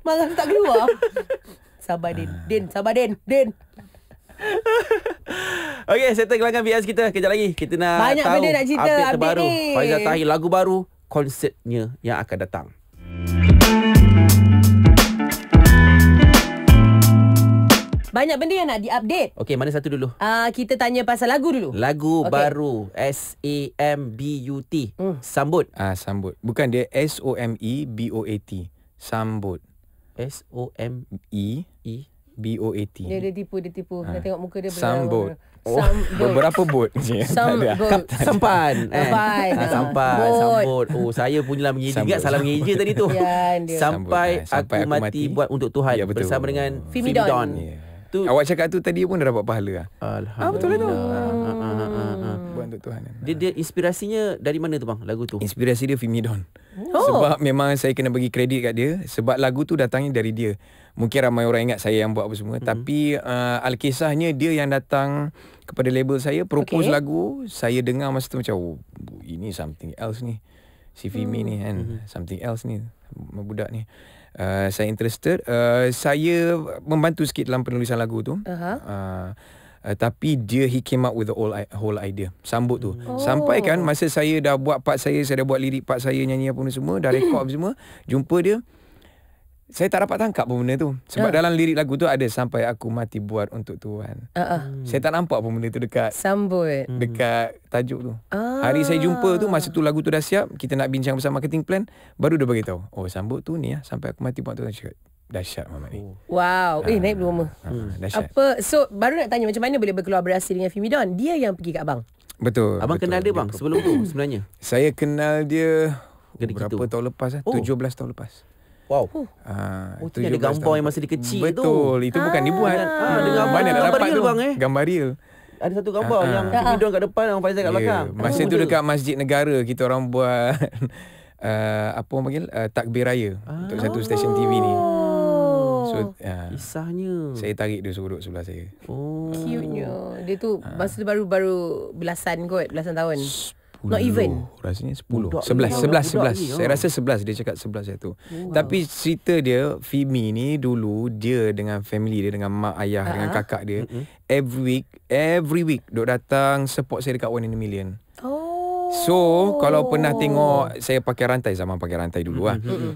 [SPEAKER 2] marah tak keluar. Sabar Din. Din, sabar Din. Din.
[SPEAKER 1] okay, settle kelangan BS kita Kejap lagi Kita nak Banyak tahu benda nak cerita Update terbaru Faizal Tahir Lagu baru konsertnya yang akan datang.
[SPEAKER 2] Banyak benda yang nak diupdate. Okey, mana satu dulu? Uh, kita tanya pasal lagu dulu.
[SPEAKER 1] Lagu okay. baru S A M
[SPEAKER 3] B U T. Hmm. Sambut. Ah, uh, sambut. Bukan dia S O M E B O A T. Sambut. S O M E E B O A T. Dia dia tipu, dia tipu. Uh. Ah. Dia tengok muka dia berlaku. Sambut. Oh, some beberapa boat je. Some boat. sampan.
[SPEAKER 4] Eh. Sampan. Ah, sampan,
[SPEAKER 1] Oh, saya punyalah mengeja. Ingat salah mengeja tadi tu. [LAUGHS] Ya, sampai, eh. sampai, aku, mati, buat untuk Tuhan ya, bersama dengan Fimidon. Ya. Awak cakap tu tadi
[SPEAKER 3] pun dah dapat pahala ah. Alhamdulillah. Ah, betul lah tu. Buat untuk Tuhan. Eh. Dia, dia inspirasinya dari mana tu bang lagu tu? Inspirasi dia Fimi Don. Oh. Sebab memang saya kena bagi kredit kat dia Sebab lagu tu datangnya dari dia Mungkin ramai orang ingat saya yang buat apa semua mm-hmm. Tapi uh, Alkisahnya dia yang datang kepada label saya propose okay. lagu saya dengar masa tu macam oh, ini something else ni si Fimi hmm. ni kan hmm. something else ni budak ni Uh, saya interested uh, Saya Membantu sikit Dalam penulisan lagu tu uh-huh. uh, uh, Tapi dia He came up with The whole idea Sambut tu oh. Sampai kan oh. Masa saya dah buat part saya Saya dah buat lirik part saya Nyanyi apa semua Dah record semua Jumpa dia saya tak dapat tangkap pun benda tu sebab uh. dalam lirik lagu tu ada sampai aku mati buat untuk Tuhan. Uh-uh. Ah, ah. Hmm. Saya tak nampak pun benda tu dekat sambut hmm. dekat tajuk tu. Ah. Hari saya jumpa tu masa tu lagu tu dah siap, kita nak bincang bersama marketing plan, baru dia bagi tahu. Oh, sambut tu ni ya sampai aku mati buat Tuhan cakap dahsyat mamak ni. Oh.
[SPEAKER 2] Wow, eh naik belum. Uh.
[SPEAKER 3] Hmm. Dahsyat.
[SPEAKER 2] Apa so baru nak tanya macam mana boleh berkolaborasi dengan Fimidon? Dia yang pergi kat abang.
[SPEAKER 3] Betul. Abang betul. kenal dia bang sebelum tu sebenarnya. Saya kenal dia berapa tahun lepas ah? Oh. 17 tahun lepas. Wow. Uh, oh, ada gambar yang masih dikecil. Betul. tu. Betul. Itu bukan ah. dibuat. Ah. Ada gambar. Mana gambar real tu. bang eh? Gambar real. Ada satu gambar ah. ah. yang ah.
[SPEAKER 1] bidang ah. kat depan, orang Faizal kat yeah. belakang. Masa oh, tu
[SPEAKER 3] dekat dia. Masjid Negara, kita orang buat... Uh, [LAUGHS] apa orang panggil uh, takbir raya ah. untuk satu stesen TV ni oh. so uh, isahnya saya tarik dia suruh duduk sebelah saya oh.
[SPEAKER 2] cute nya dia tu uh. masa baru-baru belasan kot belasan tahun 10 Not even Rasanya 10 Budak 11 11 11, 11. Yeah. Saya rasa
[SPEAKER 3] 11 Dia cakap 11 saya tu oh, Tapi wow. cerita dia Fimi ni dulu Dia dengan family dia Dengan mak ayah uh-huh. Dengan ha. kakak dia uh-huh. Every week Every week Duk datang Support saya dekat One in a Million Oh So kalau pernah tengok saya pakai rantai zaman pakai rantai dulu lah.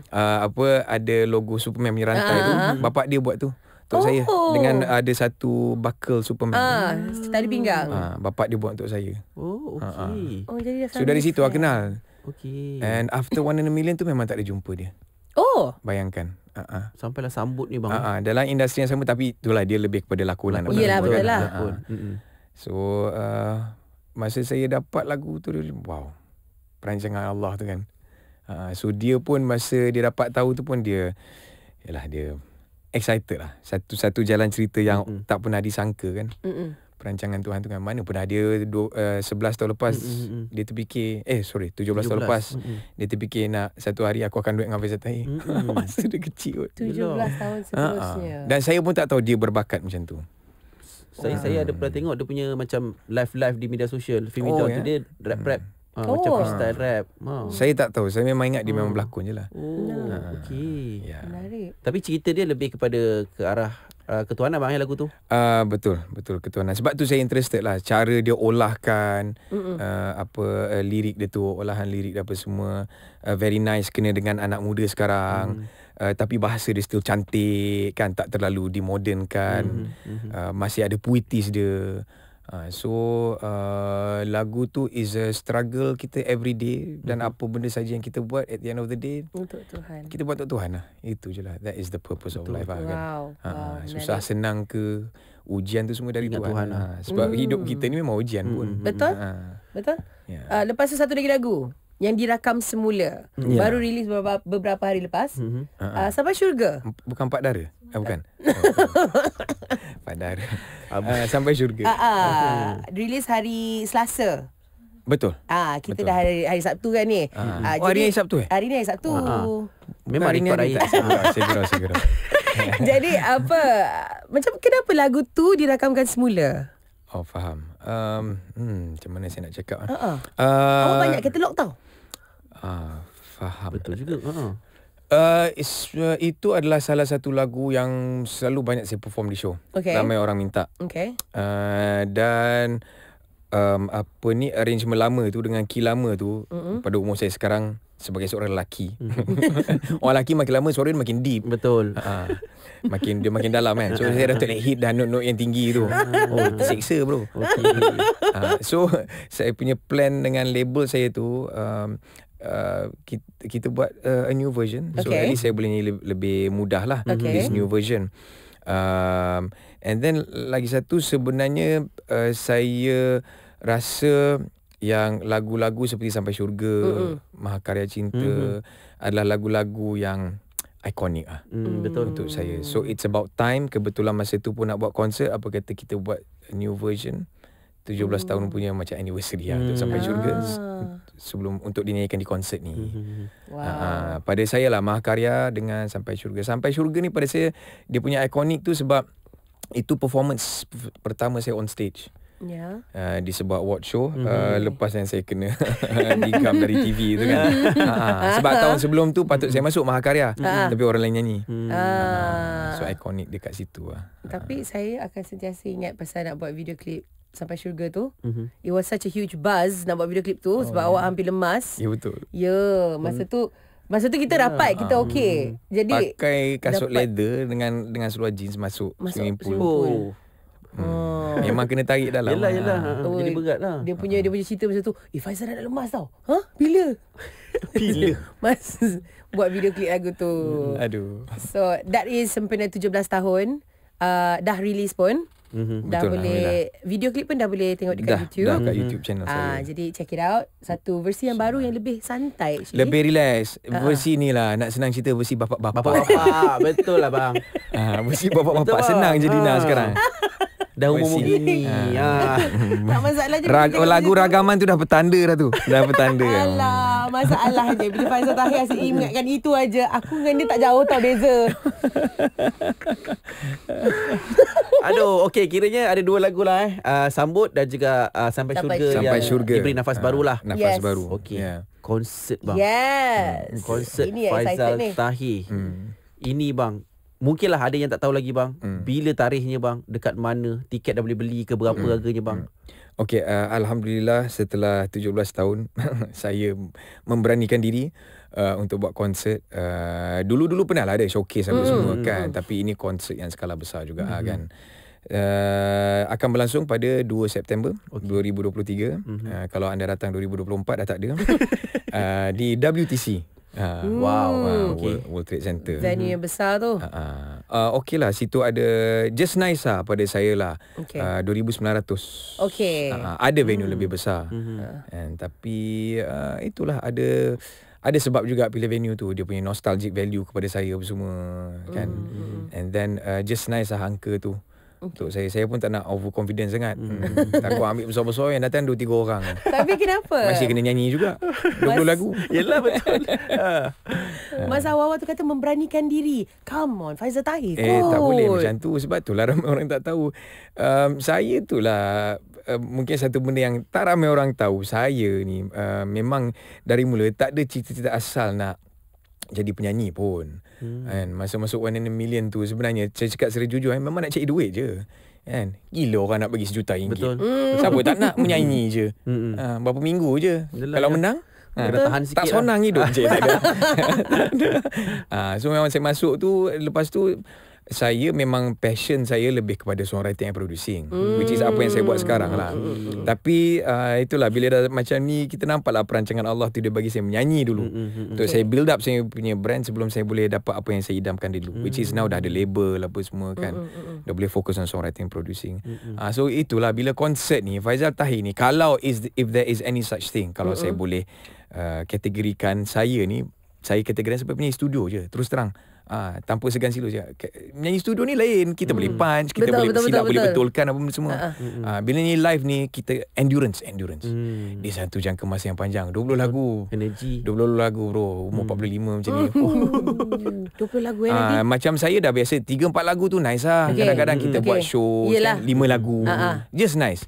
[SPEAKER 3] Uh, apa ada logo Superman punya ha, rantai uh-huh. tu bapak dia buat tu untuk oh. saya dengan ada satu buckle Superman. Ah,
[SPEAKER 2] hmm. tali pinggang. Ah,
[SPEAKER 3] bapak dia buat untuk saya. Oh, okey. Ah, ah. Oh,
[SPEAKER 2] jadi So dari situ ah, saya kenal.
[SPEAKER 3] Okey. And after one in a million tu memang tak ada jumpa dia. Oh. Bayangkan. Ah, ah. Sampailah sambut ni bang. Ah, ah, dalam industri yang sama tapi itulah dia lebih kepada lakulan. Oh, iyalah betul lah. Ah. So uh, masa saya dapat lagu tu wow. Perancangan Allah tu kan. Ah, so dia pun masa dia dapat tahu tu pun dia Yalah dia excited lah satu satu jalan cerita yang mm-hmm. tak pernah disangka kan mm-hmm. perancangan Tuhan tu kan mana pernah dia dua, uh, eh, 11 tahun lepas mm-hmm. dia terfikir eh sorry 17, 17. tahun lepas mm-hmm. dia terfikir nak satu hari aku akan duit dengan Faisal Tahir mm-hmm. [LAUGHS] masa dia kecil 17 tahun seterusnya Ha-ha. dan saya pun tak tahu dia berbakat macam tu saya oh. saya
[SPEAKER 1] ada pernah hmm. tengok dia punya macam live live di media sosial Fimida oh, tu yeah. dia rap rap mm. Ha, oh. Macam freestyle rap ha. Saya tak tahu Saya memang ingat dia ha. memang ah. berlakon je lah Oh ha. Okay ya.
[SPEAKER 3] Menarik Tapi cerita dia lebih kepada Ke arah uh, Ketuanan bang eh, lagu tu uh, Betul Betul ketuanan Sebab tu saya interested lah Cara dia olahkan uh, Apa uh, Lirik dia tu Olahan lirik dia apa semua uh, Very nice Kena dengan anak muda sekarang hmm. Uh, tapi bahasa dia still cantik kan tak terlalu dimodernkan mm-hmm, mm-hmm. uh, masih ada puitis dia Ha, so uh, lagu tu is a struggle kita every day mm-hmm. dan mhm. apa benda saja yang kita buat at the end of the day untuk Tuhan. Kita buat untuk Tuhan lah. Itu je lah. That is the purpose Betul. of life. Wow. Lah, kan? wow. Ha, ha. susah senang ke ujian tu semua dari Tuhan. Tuhan lah. ha, sebab mm. hidup hmm. kita ni memang ujian mm. pun. Betul? Ha.
[SPEAKER 2] Betul? Yeah. Uh, lepas tu satu lagi lagu yang dirakam semula yeah. Hmm. baru ya. rilis beberapa, beberapa hari lepas mm-hmm. uh-huh. uh, sampai syurga
[SPEAKER 3] bukan pak dara eh, [LAUGHS] bukan empat uh, sampai syurga uh
[SPEAKER 2] uh rilis hari selasa betul uh, kita betul. dah hari hari sabtu kan ni uh uh, oh, jadi, hari ni hari sabtu eh hari ni hari sabtu uh-huh.
[SPEAKER 3] memang hari ni hari segera segera [LAUGHS]
[SPEAKER 2] jadi apa macam kenapa lagu tu dirakamkan semula
[SPEAKER 3] Oh faham. Um, hmm, macam mana saya nak cakap? Ha. Uh-uh. Uh, Awak banyak katalog tau. Ah, faham. Betul juga. Ha. Uh, uh, itu adalah salah satu lagu yang selalu banyak saya perform di show. Okay. Ramai orang minta. Okay. Uh, dan um, apa ni arrangement lama tu dengan key lama tu mm-hmm. pada umur saya sekarang sebagai seorang lelaki. mm [LAUGHS] orang lelaki makin lama suara dia makin deep. Betul. Uh, makin dia makin dalam kan. So saya dah tak hit dan note-note yang tinggi tu. Ah. oh, seksa bro. Okay. Uh, so [LAUGHS] saya punya plan dengan label saya tu um, Uh, kita, kita buat uh, a new version so okay. at least saya boleh ni le- lebih mudah lah okay. this new version um, and then lagi satu sebenarnya uh, saya rasa yang lagu-lagu seperti Sampai Syurga mm-hmm. Mahakarya Cinta mm-hmm. adalah lagu-lagu yang ikonik ah mm, betul untuk saya so it's about time kebetulan masa tu pun nak buat konsert apa kata kita buat new version 17 mm. tahun punya macam anniversary mm. lah untuk mm. Sampai Syurga ah sebelum untuk dinyanyikan di konsert ni. Mm-hmm. Wow. Ha, ha, pada saya lah Mahakarya dengan Sampai Syurga. Sampai Syurga ni pada saya dia punya ikonik tu sebab itu performance pertama saya on stage. Yeah. Ha, uh, di sebuah watch show uh, mm-hmm. uh, lepas yang saya kena [LAUGHS] digam dari TV tu kan. Mm-hmm. Ha, sebab tahun sebelum tu patut mm-hmm. saya masuk Mahakarya mm-hmm. tapi orang lain nyanyi. Mm. Uh, so ikonik dekat situ lah.
[SPEAKER 2] Tapi uh. saya akan sentiasa ingat pasal nak buat video klip sampai syurga tu mm-hmm. it was such a huge buzz nak buat video clip tu oh, sebab yeah. awak hampir lemas ya yeah, betul ya yeah, masa tu masa tu kita yeah. rapat kita um, okey jadi pakai kasut dapat
[SPEAKER 3] leather dengan dengan seluar jeans masuk, masuk swimming pool, swimming pool. Oh.
[SPEAKER 2] Hmm. Oh. Memang kena
[SPEAKER 3] tarik dalam Yelah yelah Oh, Jadi
[SPEAKER 2] berat lah Dia punya, ha. dia punya cerita masa tu Eh Faizal dah lemas tau Ha? Bila? Bila? [LAUGHS] Mas Buat video klip lagu tu hmm, Aduh So that is sempena 17 tahun uh, Dah release pun
[SPEAKER 3] Mm-hmm, dah betul boleh
[SPEAKER 2] lah. video klip pun dah boleh tengok dekat dah, YouTube. Dah dekat mm-hmm.
[SPEAKER 3] YouTube channel ah, saya. Ah,
[SPEAKER 2] jadi check it out satu versi yang baru yang lebih santai. Actually. Lebih
[SPEAKER 3] relax. Ah. Versi ni lah nak senang cerita versi bapak-bapak. Bapak-bapak betul lah bang. [LAUGHS] Ah, versi bapak-bapak betul, senang bang. jadi nak ah. sekarang. [LAUGHS] Dah umur
[SPEAKER 2] begini ha. ha. Tak masalah Lagu
[SPEAKER 3] ragaman tu dah petanda dah tu Dah petanda [LAUGHS]
[SPEAKER 2] Alah Masalah je Bila Faizal Tahir asyik ingatkan itu aja. Aku dengan dia tak jauh tau beza
[SPEAKER 1] [LAUGHS] Aduh Okay kiranya ada dua lagu lah eh uh, Sambut dan juga uh, sampai, sampai Syurga Sampai Syurga Diberi nafas ha. Ah, baru lah Nafas yes. baru Okay yeah. Konsert bang
[SPEAKER 2] Yes Konsert Faisal Faizal
[SPEAKER 1] Tahir hmm. Ini bang Mungkinlah ada yang tak tahu lagi bang hmm. Bila tarikhnya bang Dekat mana Tiket dah boleh
[SPEAKER 3] beli ke Berapa hmm. harganya bang hmm. Okay uh, Alhamdulillah Setelah 17 tahun [LAUGHS] Saya Memberanikan diri uh, Untuk buat konsert uh, Dulu-dulu pernah lah Ada showcase apa hmm. semua hmm. kan hmm. Tapi ini konsert yang skala besar juga hmm. kan Uh, akan berlangsung pada 2 September okay. 2023 uh-huh. uh, Kalau anda datang 2024 dah tak ada [LAUGHS] uh, Di WTC Uh, wow, uh, okay. World, Trade Center. Venue
[SPEAKER 2] hmm yang besar tu. Uh, uh,
[SPEAKER 3] uh, okay lah, situ ada just nice lah pada saya lah. Okay. Uh, 2,900.
[SPEAKER 2] Okay. Uh,
[SPEAKER 3] ada venue mm. lebih besar. Mm-hmm. And, tapi uh, itulah ada ada sebab juga pilih venue tu. Dia punya nostalgic value kepada saya apa semua. Kan? mm And then uh, just nice lah angka tu okay. untuk saya saya pun tak nak over confident sangat tak hmm. [LAUGHS] takut ambil besar-besar yang datang dua tiga orang
[SPEAKER 2] tapi kenapa masih
[SPEAKER 3] kena nyanyi juga
[SPEAKER 2] 20 Mas... lagu yalah
[SPEAKER 3] betul [LAUGHS] ha.
[SPEAKER 2] masa awal-awal tu kata memberanikan diri come on Faizal Tahir eh kot. tak boleh macam
[SPEAKER 3] tu sebab tu lah ramai orang tak tahu um, saya tu lah Uh, mungkin satu benda yang tak ramai orang tahu saya ni uh, memang dari mula tak ada cita-cita asal nak jadi penyanyi pun hmm. kan hmm. masuk-masuk one in a million tu sebenarnya saya cakap secara jujur kan memang nak cari duit je and gila orang nak bagi sejuta ringgit betul hmm. siapa tak nak menyanyi [LAUGHS] je ha, berapa minggu je Yalah, kalau ya. menang Ha, dah tahan sikit tak lah. senang lah. hidup [LAUGHS] je. [LAUGHS] ha, so memang saya masuk tu, lepas tu saya memang passion saya lebih kepada songwriting and producing mm. which is apa yang saya buat hmm. sekarang lah mm. tapi uh, itulah bila dah macam ni kita nampak lah perancangan Allah tu dia bagi saya menyanyi dulu mm untuk okay. saya build up saya punya brand sebelum saya boleh dapat apa yang saya idamkan dulu mm. which is now dah ada label apa semua kan mm dah boleh fokus on songwriting and producing mm-hmm. uh, so itulah bila konsert ni Faizal Tahir ni kalau is if there is any such thing kalau mm saya boleh uh, kategorikan saya ni saya kategorikan sebab punya studio je terus terang Ah, ha, tanpa segan silu saja. Menyanyi studio ni lain. Kita hmm. boleh punch, kita betul, boleh betul, silap, betul, boleh betul. betulkan apa semua. Uh-huh. Ha, ha. ha hmm. bila ni live ni kita endurance, endurance. Hmm. Di satu jangka masa yang panjang, 20 lagu. Energi. 20 lagu bro, umur hmm. 45 macam ni. Oh.
[SPEAKER 2] Uhuh. 20 [LAUGHS] lagu
[SPEAKER 4] ha, energy.
[SPEAKER 3] Ha, macam saya dah biasa 3 4 lagu tu nice lah. Okay. Kadang-kadang kita okay. Hmm. buat show kan, Yelah. 5 lagu. Uh-huh. Just nice.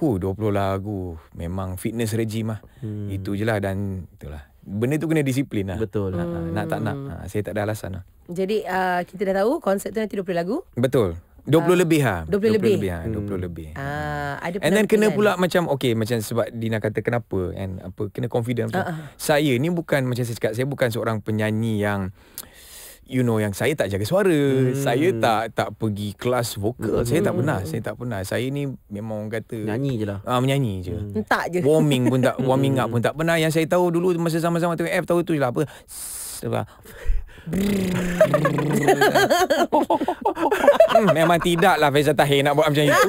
[SPEAKER 3] Huh, 20 lagu. Memang fitness regime lah. Hmm. Itu je lah dan itulah benda tu kena disiplin lah. Betul. Hmm. Ha, nak tak nak. Hmm. Ha, saya tak ada alasan lah.
[SPEAKER 2] Jadi uh, kita dah tahu konsep tu nanti 20 lagu.
[SPEAKER 3] Betul. 20 uh, ah. lah. lebih ha. 20, 20 hmm. lebih. 20 lebih. Ah, hmm. 20 lebih.
[SPEAKER 2] Uh, ada And then kena pula
[SPEAKER 3] macam okay macam sebab Dina kata kenapa and apa kena confident. Uh-uh. Saya ni bukan macam saya cakap saya bukan seorang penyanyi yang you know yang saya tak jaga suara hmm. saya tak tak pergi kelas vokal hmm. saya tak hmm. pernah hmm. saya tak pernah saya ni memang orang kata nyanyi je lah uh, menyanyi je hmm. entak je warming pun tak [LAUGHS] warming up hmm. pun tak pernah yang saya tahu dulu masa sama-sama tengok F tahu tu je lah apa [LAUGHS] hmm, memang tidak lah Faisal Tahir nak buat macam itu [LAUGHS]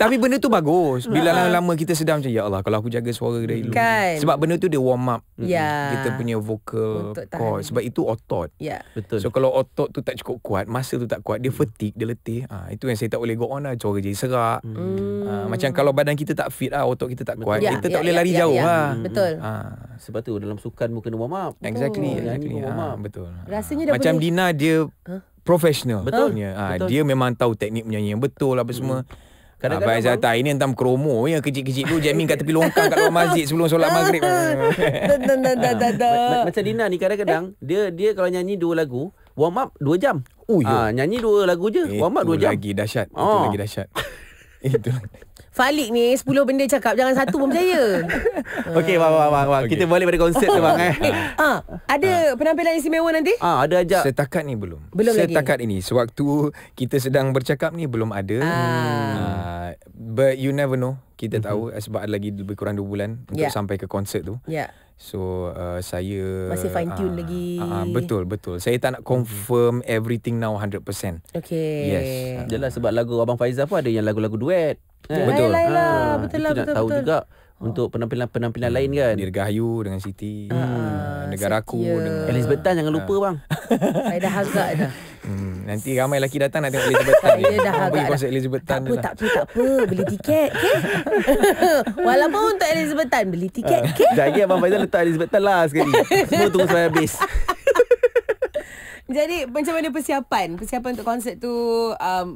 [SPEAKER 3] Tapi benda tu bagus Bila ha. lama-lama kita sedang macam Ya Allah kalau aku jaga suara dari dulu kan. Sebab benda tu dia warm up yeah. Kita punya vocal cord Sebab itu otot yeah. Betul. So kalau otot tu tak cukup kuat Muscle tu tak kuat Dia fatigue, dia letih ha, Itu yang saya tak boleh go on lah Suara jadi serak
[SPEAKER 2] hmm. ha, Macam
[SPEAKER 3] kalau badan kita tak fit lah Otot kita tak Betul. kuat yeah. Kita yeah. tak boleh ya, lari yeah. jauh yeah. lah
[SPEAKER 2] Betul ha.
[SPEAKER 1] Sebab tu dalam sukan pun kena warm up Betul. Exactly, exactly. exactly. Ha. Betul
[SPEAKER 2] Rasanya dah Macam boleh... Dina
[SPEAKER 3] dia huh? Profesional betul. Ha, betul Dia memang tahu teknik menyanyi yang betul apa semua hmm. Kadang -kadang Abang Zata, ini entam kromo yang kecil-kecil tu jamming kat tepi longkang kat luar masjid sebelum solat maghrib.
[SPEAKER 1] [LAUGHS] Macam Dina ni kadang-kadang
[SPEAKER 3] eh? dia dia kalau nyanyi dua lagu,
[SPEAKER 1] warm up dua jam. Oh ya? ha, nyanyi dua lagu je, warm up dua jam. Itu Lagi dahsyat. Itu ha. lagi dahsyat. [LAUGHS] Itu lagi.
[SPEAKER 2] Falik ni 10 benda cakap jangan satu pun percaya.
[SPEAKER 1] [LAUGHS] Okey, ah. wah
[SPEAKER 3] wah wah wah. Kita boleh pada konsep tu bang eh.
[SPEAKER 2] Ha, [LAUGHS] ada ha. penampilan istimewa nanti? Ah, ha, ada ajak.
[SPEAKER 3] Setakat ni belum. Belum Setakat lagi. Setakat ini sewaktu kita sedang bercakap ni belum ada. Ah. Ha. But you never know. Kita mm-hmm. tahu eh, sebab ada lagi lebih kurang 2 bulan untuk yeah. sampai ke konsep tu. Yeah. So uh, saya Masih fine tune uh,
[SPEAKER 2] lagi uh, uh, Betul
[SPEAKER 3] betul Saya tak nak confirm okay. Mhm. Everything now 100%
[SPEAKER 2] Okay Yes
[SPEAKER 3] Jelas sebab lagu Abang Faizah pun Ada yang
[SPEAKER 1] lagu-lagu duet Betul. Kan? Betul Lailah, ha, Betul lah Betul. Lah, nak betul, tahu betul. juga untuk penampilan-penampilan hmm. lain kan
[SPEAKER 3] Dirgahayu dengan Siti hmm. Negaraku Elizabethan dengan... jangan lupa ha. bang
[SPEAKER 2] Saya dah agak dah
[SPEAKER 3] Hmm, nanti ramai lelaki datang nak tengok Elizabeth Tan. [LAUGHS] Ya dah agak. konsert Elizabeth Tan. Tak, tak lah. apa, tak
[SPEAKER 2] apa, Beli tiket, okay? [LAUGHS] Walaupun untuk Elizabeth Tan, beli tiket, okay?
[SPEAKER 1] Uh, Jadi Abang Faizal letak Elizabeth Tan lah sekali. Semua tunggu sampai habis.
[SPEAKER 2] [LAUGHS] Jadi macam mana persiapan? Persiapan untuk konsert tu um,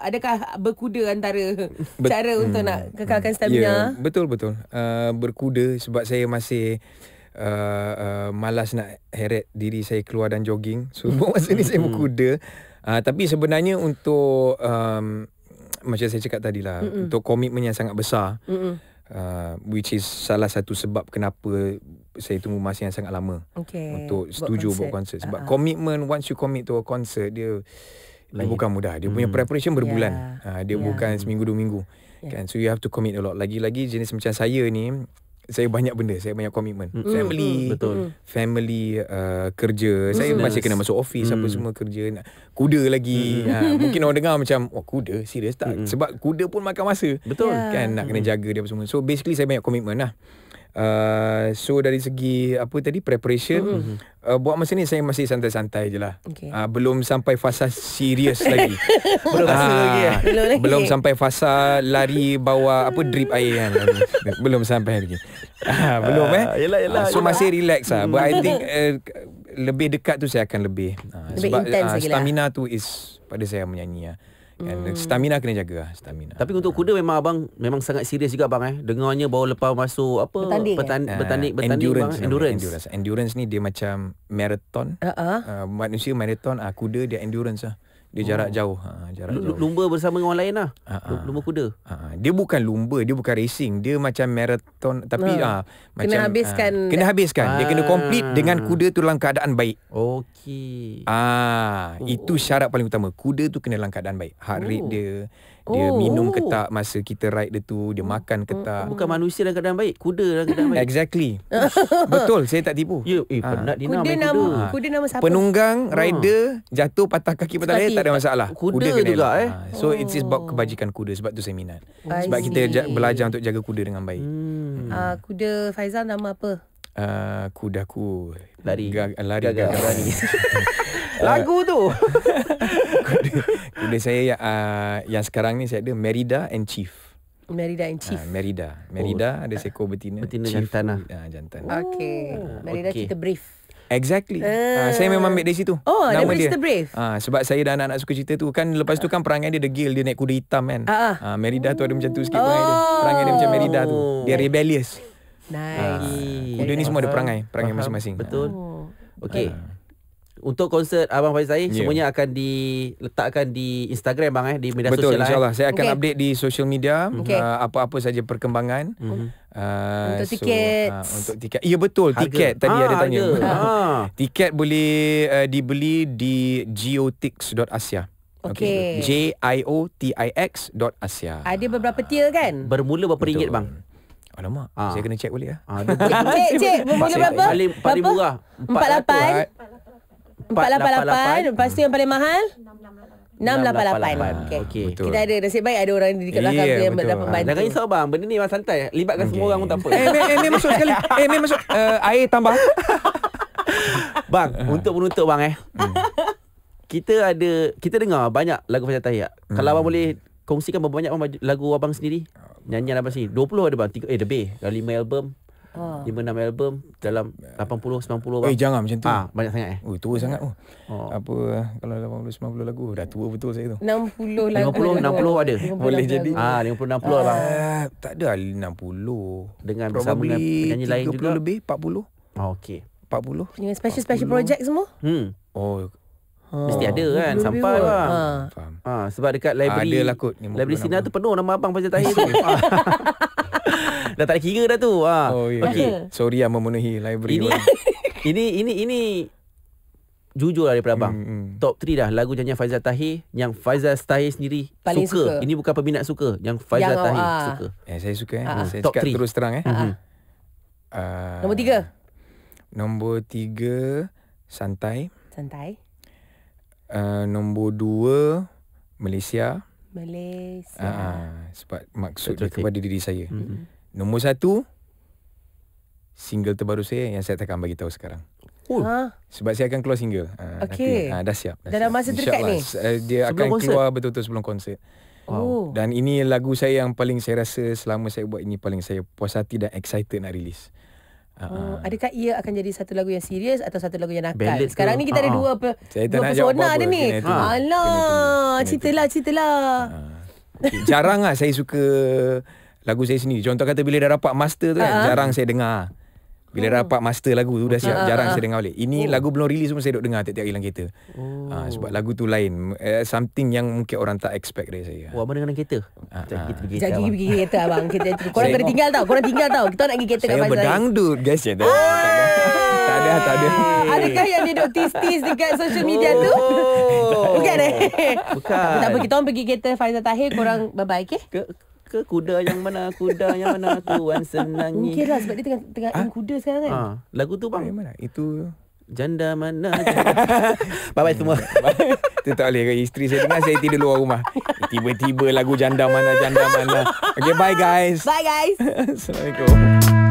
[SPEAKER 2] Adakah berkuda antara Bet- cara untuk hmm. nak kekalkan stamina? Ya, yeah,
[SPEAKER 3] betul-betul. Uh, berkuda sebab saya masih uh, uh, malas nak heret diri saya keluar dan jogging. So hmm. [LAUGHS] masa ni saya hmm. berkuda. Uh, tapi sebenarnya untuk um, macam saya cakap tadi lah, hmm. untuk komitmen yang sangat besar. Uh, which is salah satu sebab kenapa saya tunggu masa yang sangat lama
[SPEAKER 2] okay. untuk setuju buat konsert. Sebab ah.
[SPEAKER 3] komitmen uh-huh. once you commit to a concert dia Lain. bukan mudah. Dia mm. punya preparation berbulan. Yeah. Ya. dia yeah. bukan seminggu dua minggu. Yeah. Kan? So you have to commit a lot. Lagi-lagi jenis macam saya ni saya banyak benda saya banyak komitmen mm. family mm. betul family uh, kerja mm. saya masih kena masuk office mm. apa semua kerja nak kuda lagi mm. ha, mungkin orang dengar macam wah oh, kuda serius tak mm. sebab kuda pun makan masa betul yeah. kan nak kena jaga dia apa semua so basically saya banyak komitmen lah Uh, so dari segi apa tadi preparation mm-hmm. uh, buat masa ni saya masih santai-santai je lah okay. uh, belum sampai fasa serius [LAUGHS] lagi
[SPEAKER 4] belum uh, lagi eh? belum belum sampai
[SPEAKER 3] fasa lari bawa apa drip air kan [LAUGHS] belum sampai lagi uh, belum uh, eh yelah, yelah, uh, so yelah. masih relax lah but i think [LAUGHS] uh, lebih dekat tu saya akan lebih, uh, lebih sebab uh, stamina lah. tu is pada saya menyanyi lah uh. And hmm. stamina kena jaga lah
[SPEAKER 1] stamina. Tapi untuk kuda memang abang memang sangat serius juga abang eh. Dengarnya baru lepas masuk apa bertanding eh? bertanding, eh? bertanding, bertanding endurance, bang, endurance. endurance.
[SPEAKER 3] Endurance ni dia macam marathon. Uh-huh. Uh, manusia marathon, uh, kuda dia endurance lah. Dia jarak oh. jauh. Ha, jarak L- jauh. Lumba bersama dengan orang lain lah. Ha, ha. Lumba kuda. Ha, dia bukan lumba. Dia bukan racing. Dia macam marathon. Tapi ha. Ha, macam... Kena ha, habiskan. Ha, kena habiskan. Dia kena complete ah. dengan kuda tu dalam keadaan baik. Okey. Ah, oh. Itu syarat paling utama. Kuda tu kena dalam keadaan baik. Heart rate oh. dia. Dia oh. minum ketak masa kita ride dia tu, hmm. dia makan hmm. ketak. Bukan manusia dalam keadaan baik, kuda dalam keadaan baik. Exactly.
[SPEAKER 4] [LAUGHS] Betul,
[SPEAKER 3] saya tak tipu. Ya, yeah, eh ah. penat dia kuda nama kuda. Ha. Kuda nama siapa? Penunggang hmm. rider jatuh patah kaki patah leher tak ada masalah. Kuda, kuda juga elak. eh. Ha. So it is about oh. kebajikan kuda sebab tu saya minat.
[SPEAKER 2] Oh, I sebab kita ja- belajar
[SPEAKER 3] untuk jaga kuda dengan baik. Hmm.
[SPEAKER 2] Uh, kuda Faizal nama apa?
[SPEAKER 3] Uh, kudaku lari Gag- lari gagal, gagal. [LAUGHS] Eh, lagu tu [LAUGHS] kuda, saya yang, uh, yang sekarang ni saya ada Merida and Chief
[SPEAKER 2] Merida and Chief. Ha,
[SPEAKER 3] Merida. Merida oh. ada seekor betina. Betina Chief. jantan lah. Ha,
[SPEAKER 2] jantan. Okay. Merida okay. cerita brief.
[SPEAKER 3] Exactly. Uh. Ha, saya memang ambil dari situ. Oh, Nama dari dia. cerita brief. Ha, sebab saya dah anak-anak suka cerita tu. Kan lepas tu kan perangai dia degil. Dia naik kuda hitam kan. Uh-huh. Ha, Merida tu ada macam tu sikit oh. perangai dia. Oh. Perangai dia macam Merida tu. Dia oh. rebellious. Nice. Ha, kuda ni semua ada perangai. Perangai Faham. masing-masing. Betul. Ha. Oh. Okay. Ha untuk konsert
[SPEAKER 1] Abang Faiz Zahir yeah. semuanya akan diletakkan di Instagram bang eh di media Betul, sosial. Betul eh. insyaAllah. Saya akan okay. update
[SPEAKER 3] di social media okay. uh, apa-apa saja perkembangan. Mm-hmm. Uh, untuk so, tiket uh, untuk tiket ya betul harga. tiket tadi ah, ada tanya ha. [LAUGHS] tiket boleh uh, dibeli di geotix.asia okey j i o t i x. dot asia. ada
[SPEAKER 2] beberapa tier kan
[SPEAKER 3] bermula berapa betul. ringgit bang Alamak, ha. saya kena check balik lah. Ha,
[SPEAKER 1] cek, cek. Bermula berapa? Paling, paling murah. 48. 48. 488,
[SPEAKER 2] 488. Lepas tu yang paling mahal 688.
[SPEAKER 1] 688. Okay. okay. Kita ada
[SPEAKER 2] nasib baik ada orang di dekat yeah, belakang yang betul. dapat bantu. Jangan risau
[SPEAKER 1] bang, benda ni memang santai. Libatkan okay. semua orang pun tak apa. Eh, hey, eh, hey, masuk sekali. Eh, hey, masuk uh, air tambah. [LAUGHS] bang, untuk penutup bang eh. kita ada kita dengar banyak lagu Fajar Tahiyat. Hmm. Kalau abang boleh kongsikan berapa banyak lagu abang sendiri? Nyanyian abang sendiri. 20 ada bang, 3 eh lebih dalam 5 album
[SPEAKER 4] ha. 5
[SPEAKER 3] 6 album dalam 80 90 Eh jangan macam tu. Ha, banyak sangat eh. Oh tua sangat oh. Ha. Apa eh, kalau 80 90 lagu dah tua betul saya tu. 60 lagu. 50 60 lagu. ada. 50 Boleh jadi. Ah ha, 50 60 ha. bang. Uh, tak ada 60 dengan Probably bersama dengan penyanyi lain juga. 30 lebih 40. Ah ha, okey. 40. Dengan
[SPEAKER 1] special 40. special project semua?
[SPEAKER 3] Hmm. Oh
[SPEAKER 1] Mesti ah. ada kan Bila-bila Sampai lah kan. ha. ha, Sebab dekat library ha, Ada lah kot Library Sina tu penuh Nama abang Fajar Tahir tu [LAUGHS] [LAUGHS] dah tak ada kira dah tu. Ha. Oh, yeah. Okay. Ya. Sorry yang memenuhi library. Ini, [LAUGHS] ini, ini, ini jujur lah daripada abang. Mm, mm. Top 3 dah lagu nyanyian Faizal Tahir yang Faizal Tahir sendiri suka. suka. Ini bukan peminat
[SPEAKER 3] suka. Yang Faizal yang, Tahir uh, suka. Eh, saya suka. Eh. Uh, saya top cakap three. terus terang. Eh. Uh, uh, nombor
[SPEAKER 2] 3?
[SPEAKER 3] Nombor 3, Santai. Santai. Uh, nombor 2, Malaysia. Malaysia. Ah, ah, sebab maksud dia kepada diri saya. Mhm. Mm-hmm. Nombor satu, single terbaru saya yang saya takkan bagi tahu sekarang. Oh. Ha? Sebab saya akan keluar single. Ha, ah, okay. Nanti, ha, dah siap. Dah dalam masa dekat ni? Eh, dia akan sebelum keluar betul-betul sebelum konsert. Wow. Oh. Dan ini lagu saya yang paling saya rasa selama saya buat ini paling saya puas hati dan excited nak rilis. Uh-huh.
[SPEAKER 2] Adakah ia akan jadi satu lagu yang serius atau satu lagu yang nakal? Balance Sekarang ke? ni kita uh-huh. ada ah, dua pe- dua persona ada ni. Ha. Alah, ceritalah, ceritalah. Uh-huh.
[SPEAKER 3] Okay. Jarang lah saya suka lagu saya sendiri. Contoh kata bila dah dapat master tu kan, uh-huh. jarang saya dengar. Bila oh. rapat master lagu tu dah siap uh, jarang ah. saya dengar balik. Ini oh. lagu belum release pun saya duk dengar tiap-tiap hilang kereta. Oh. Uh, sebab lagu tu lain uh, something yang mungkin orang tak expect dari saya. Oh, abang dengar kereta. Uh, kita pergi kereta. pergi
[SPEAKER 2] kereta abang. [LAUGHS] korang kena tinggal tau. Korang tinggal tau. Kita nak pergi kereta Saya berdangdut
[SPEAKER 3] guys ya. Tak ada, tak ada. Adakah yang dia duk tis-tis
[SPEAKER 2] dekat social media tu? Oh. Bukan eh.
[SPEAKER 3] Bukan. Tak apa, kita
[SPEAKER 2] orang pergi kereta Faizal Tahir. Korang bye-bye, ke kuda
[SPEAKER 1] yang mana kuda yang mana tuan senangi mungkin lah sebab
[SPEAKER 2] dia tengah tengah ha? kuda sekarang kan ha.
[SPEAKER 1] lagu tu bang eh, mana itu janda mana [LAUGHS] bye bye
[SPEAKER 3] semua [LAUGHS] Itu tak boleh Isteri saya dengar Saya tidur luar rumah Tiba-tiba lagu Janda mana Janda mana Okay bye guys Bye guys [LAUGHS] Assalamualaikum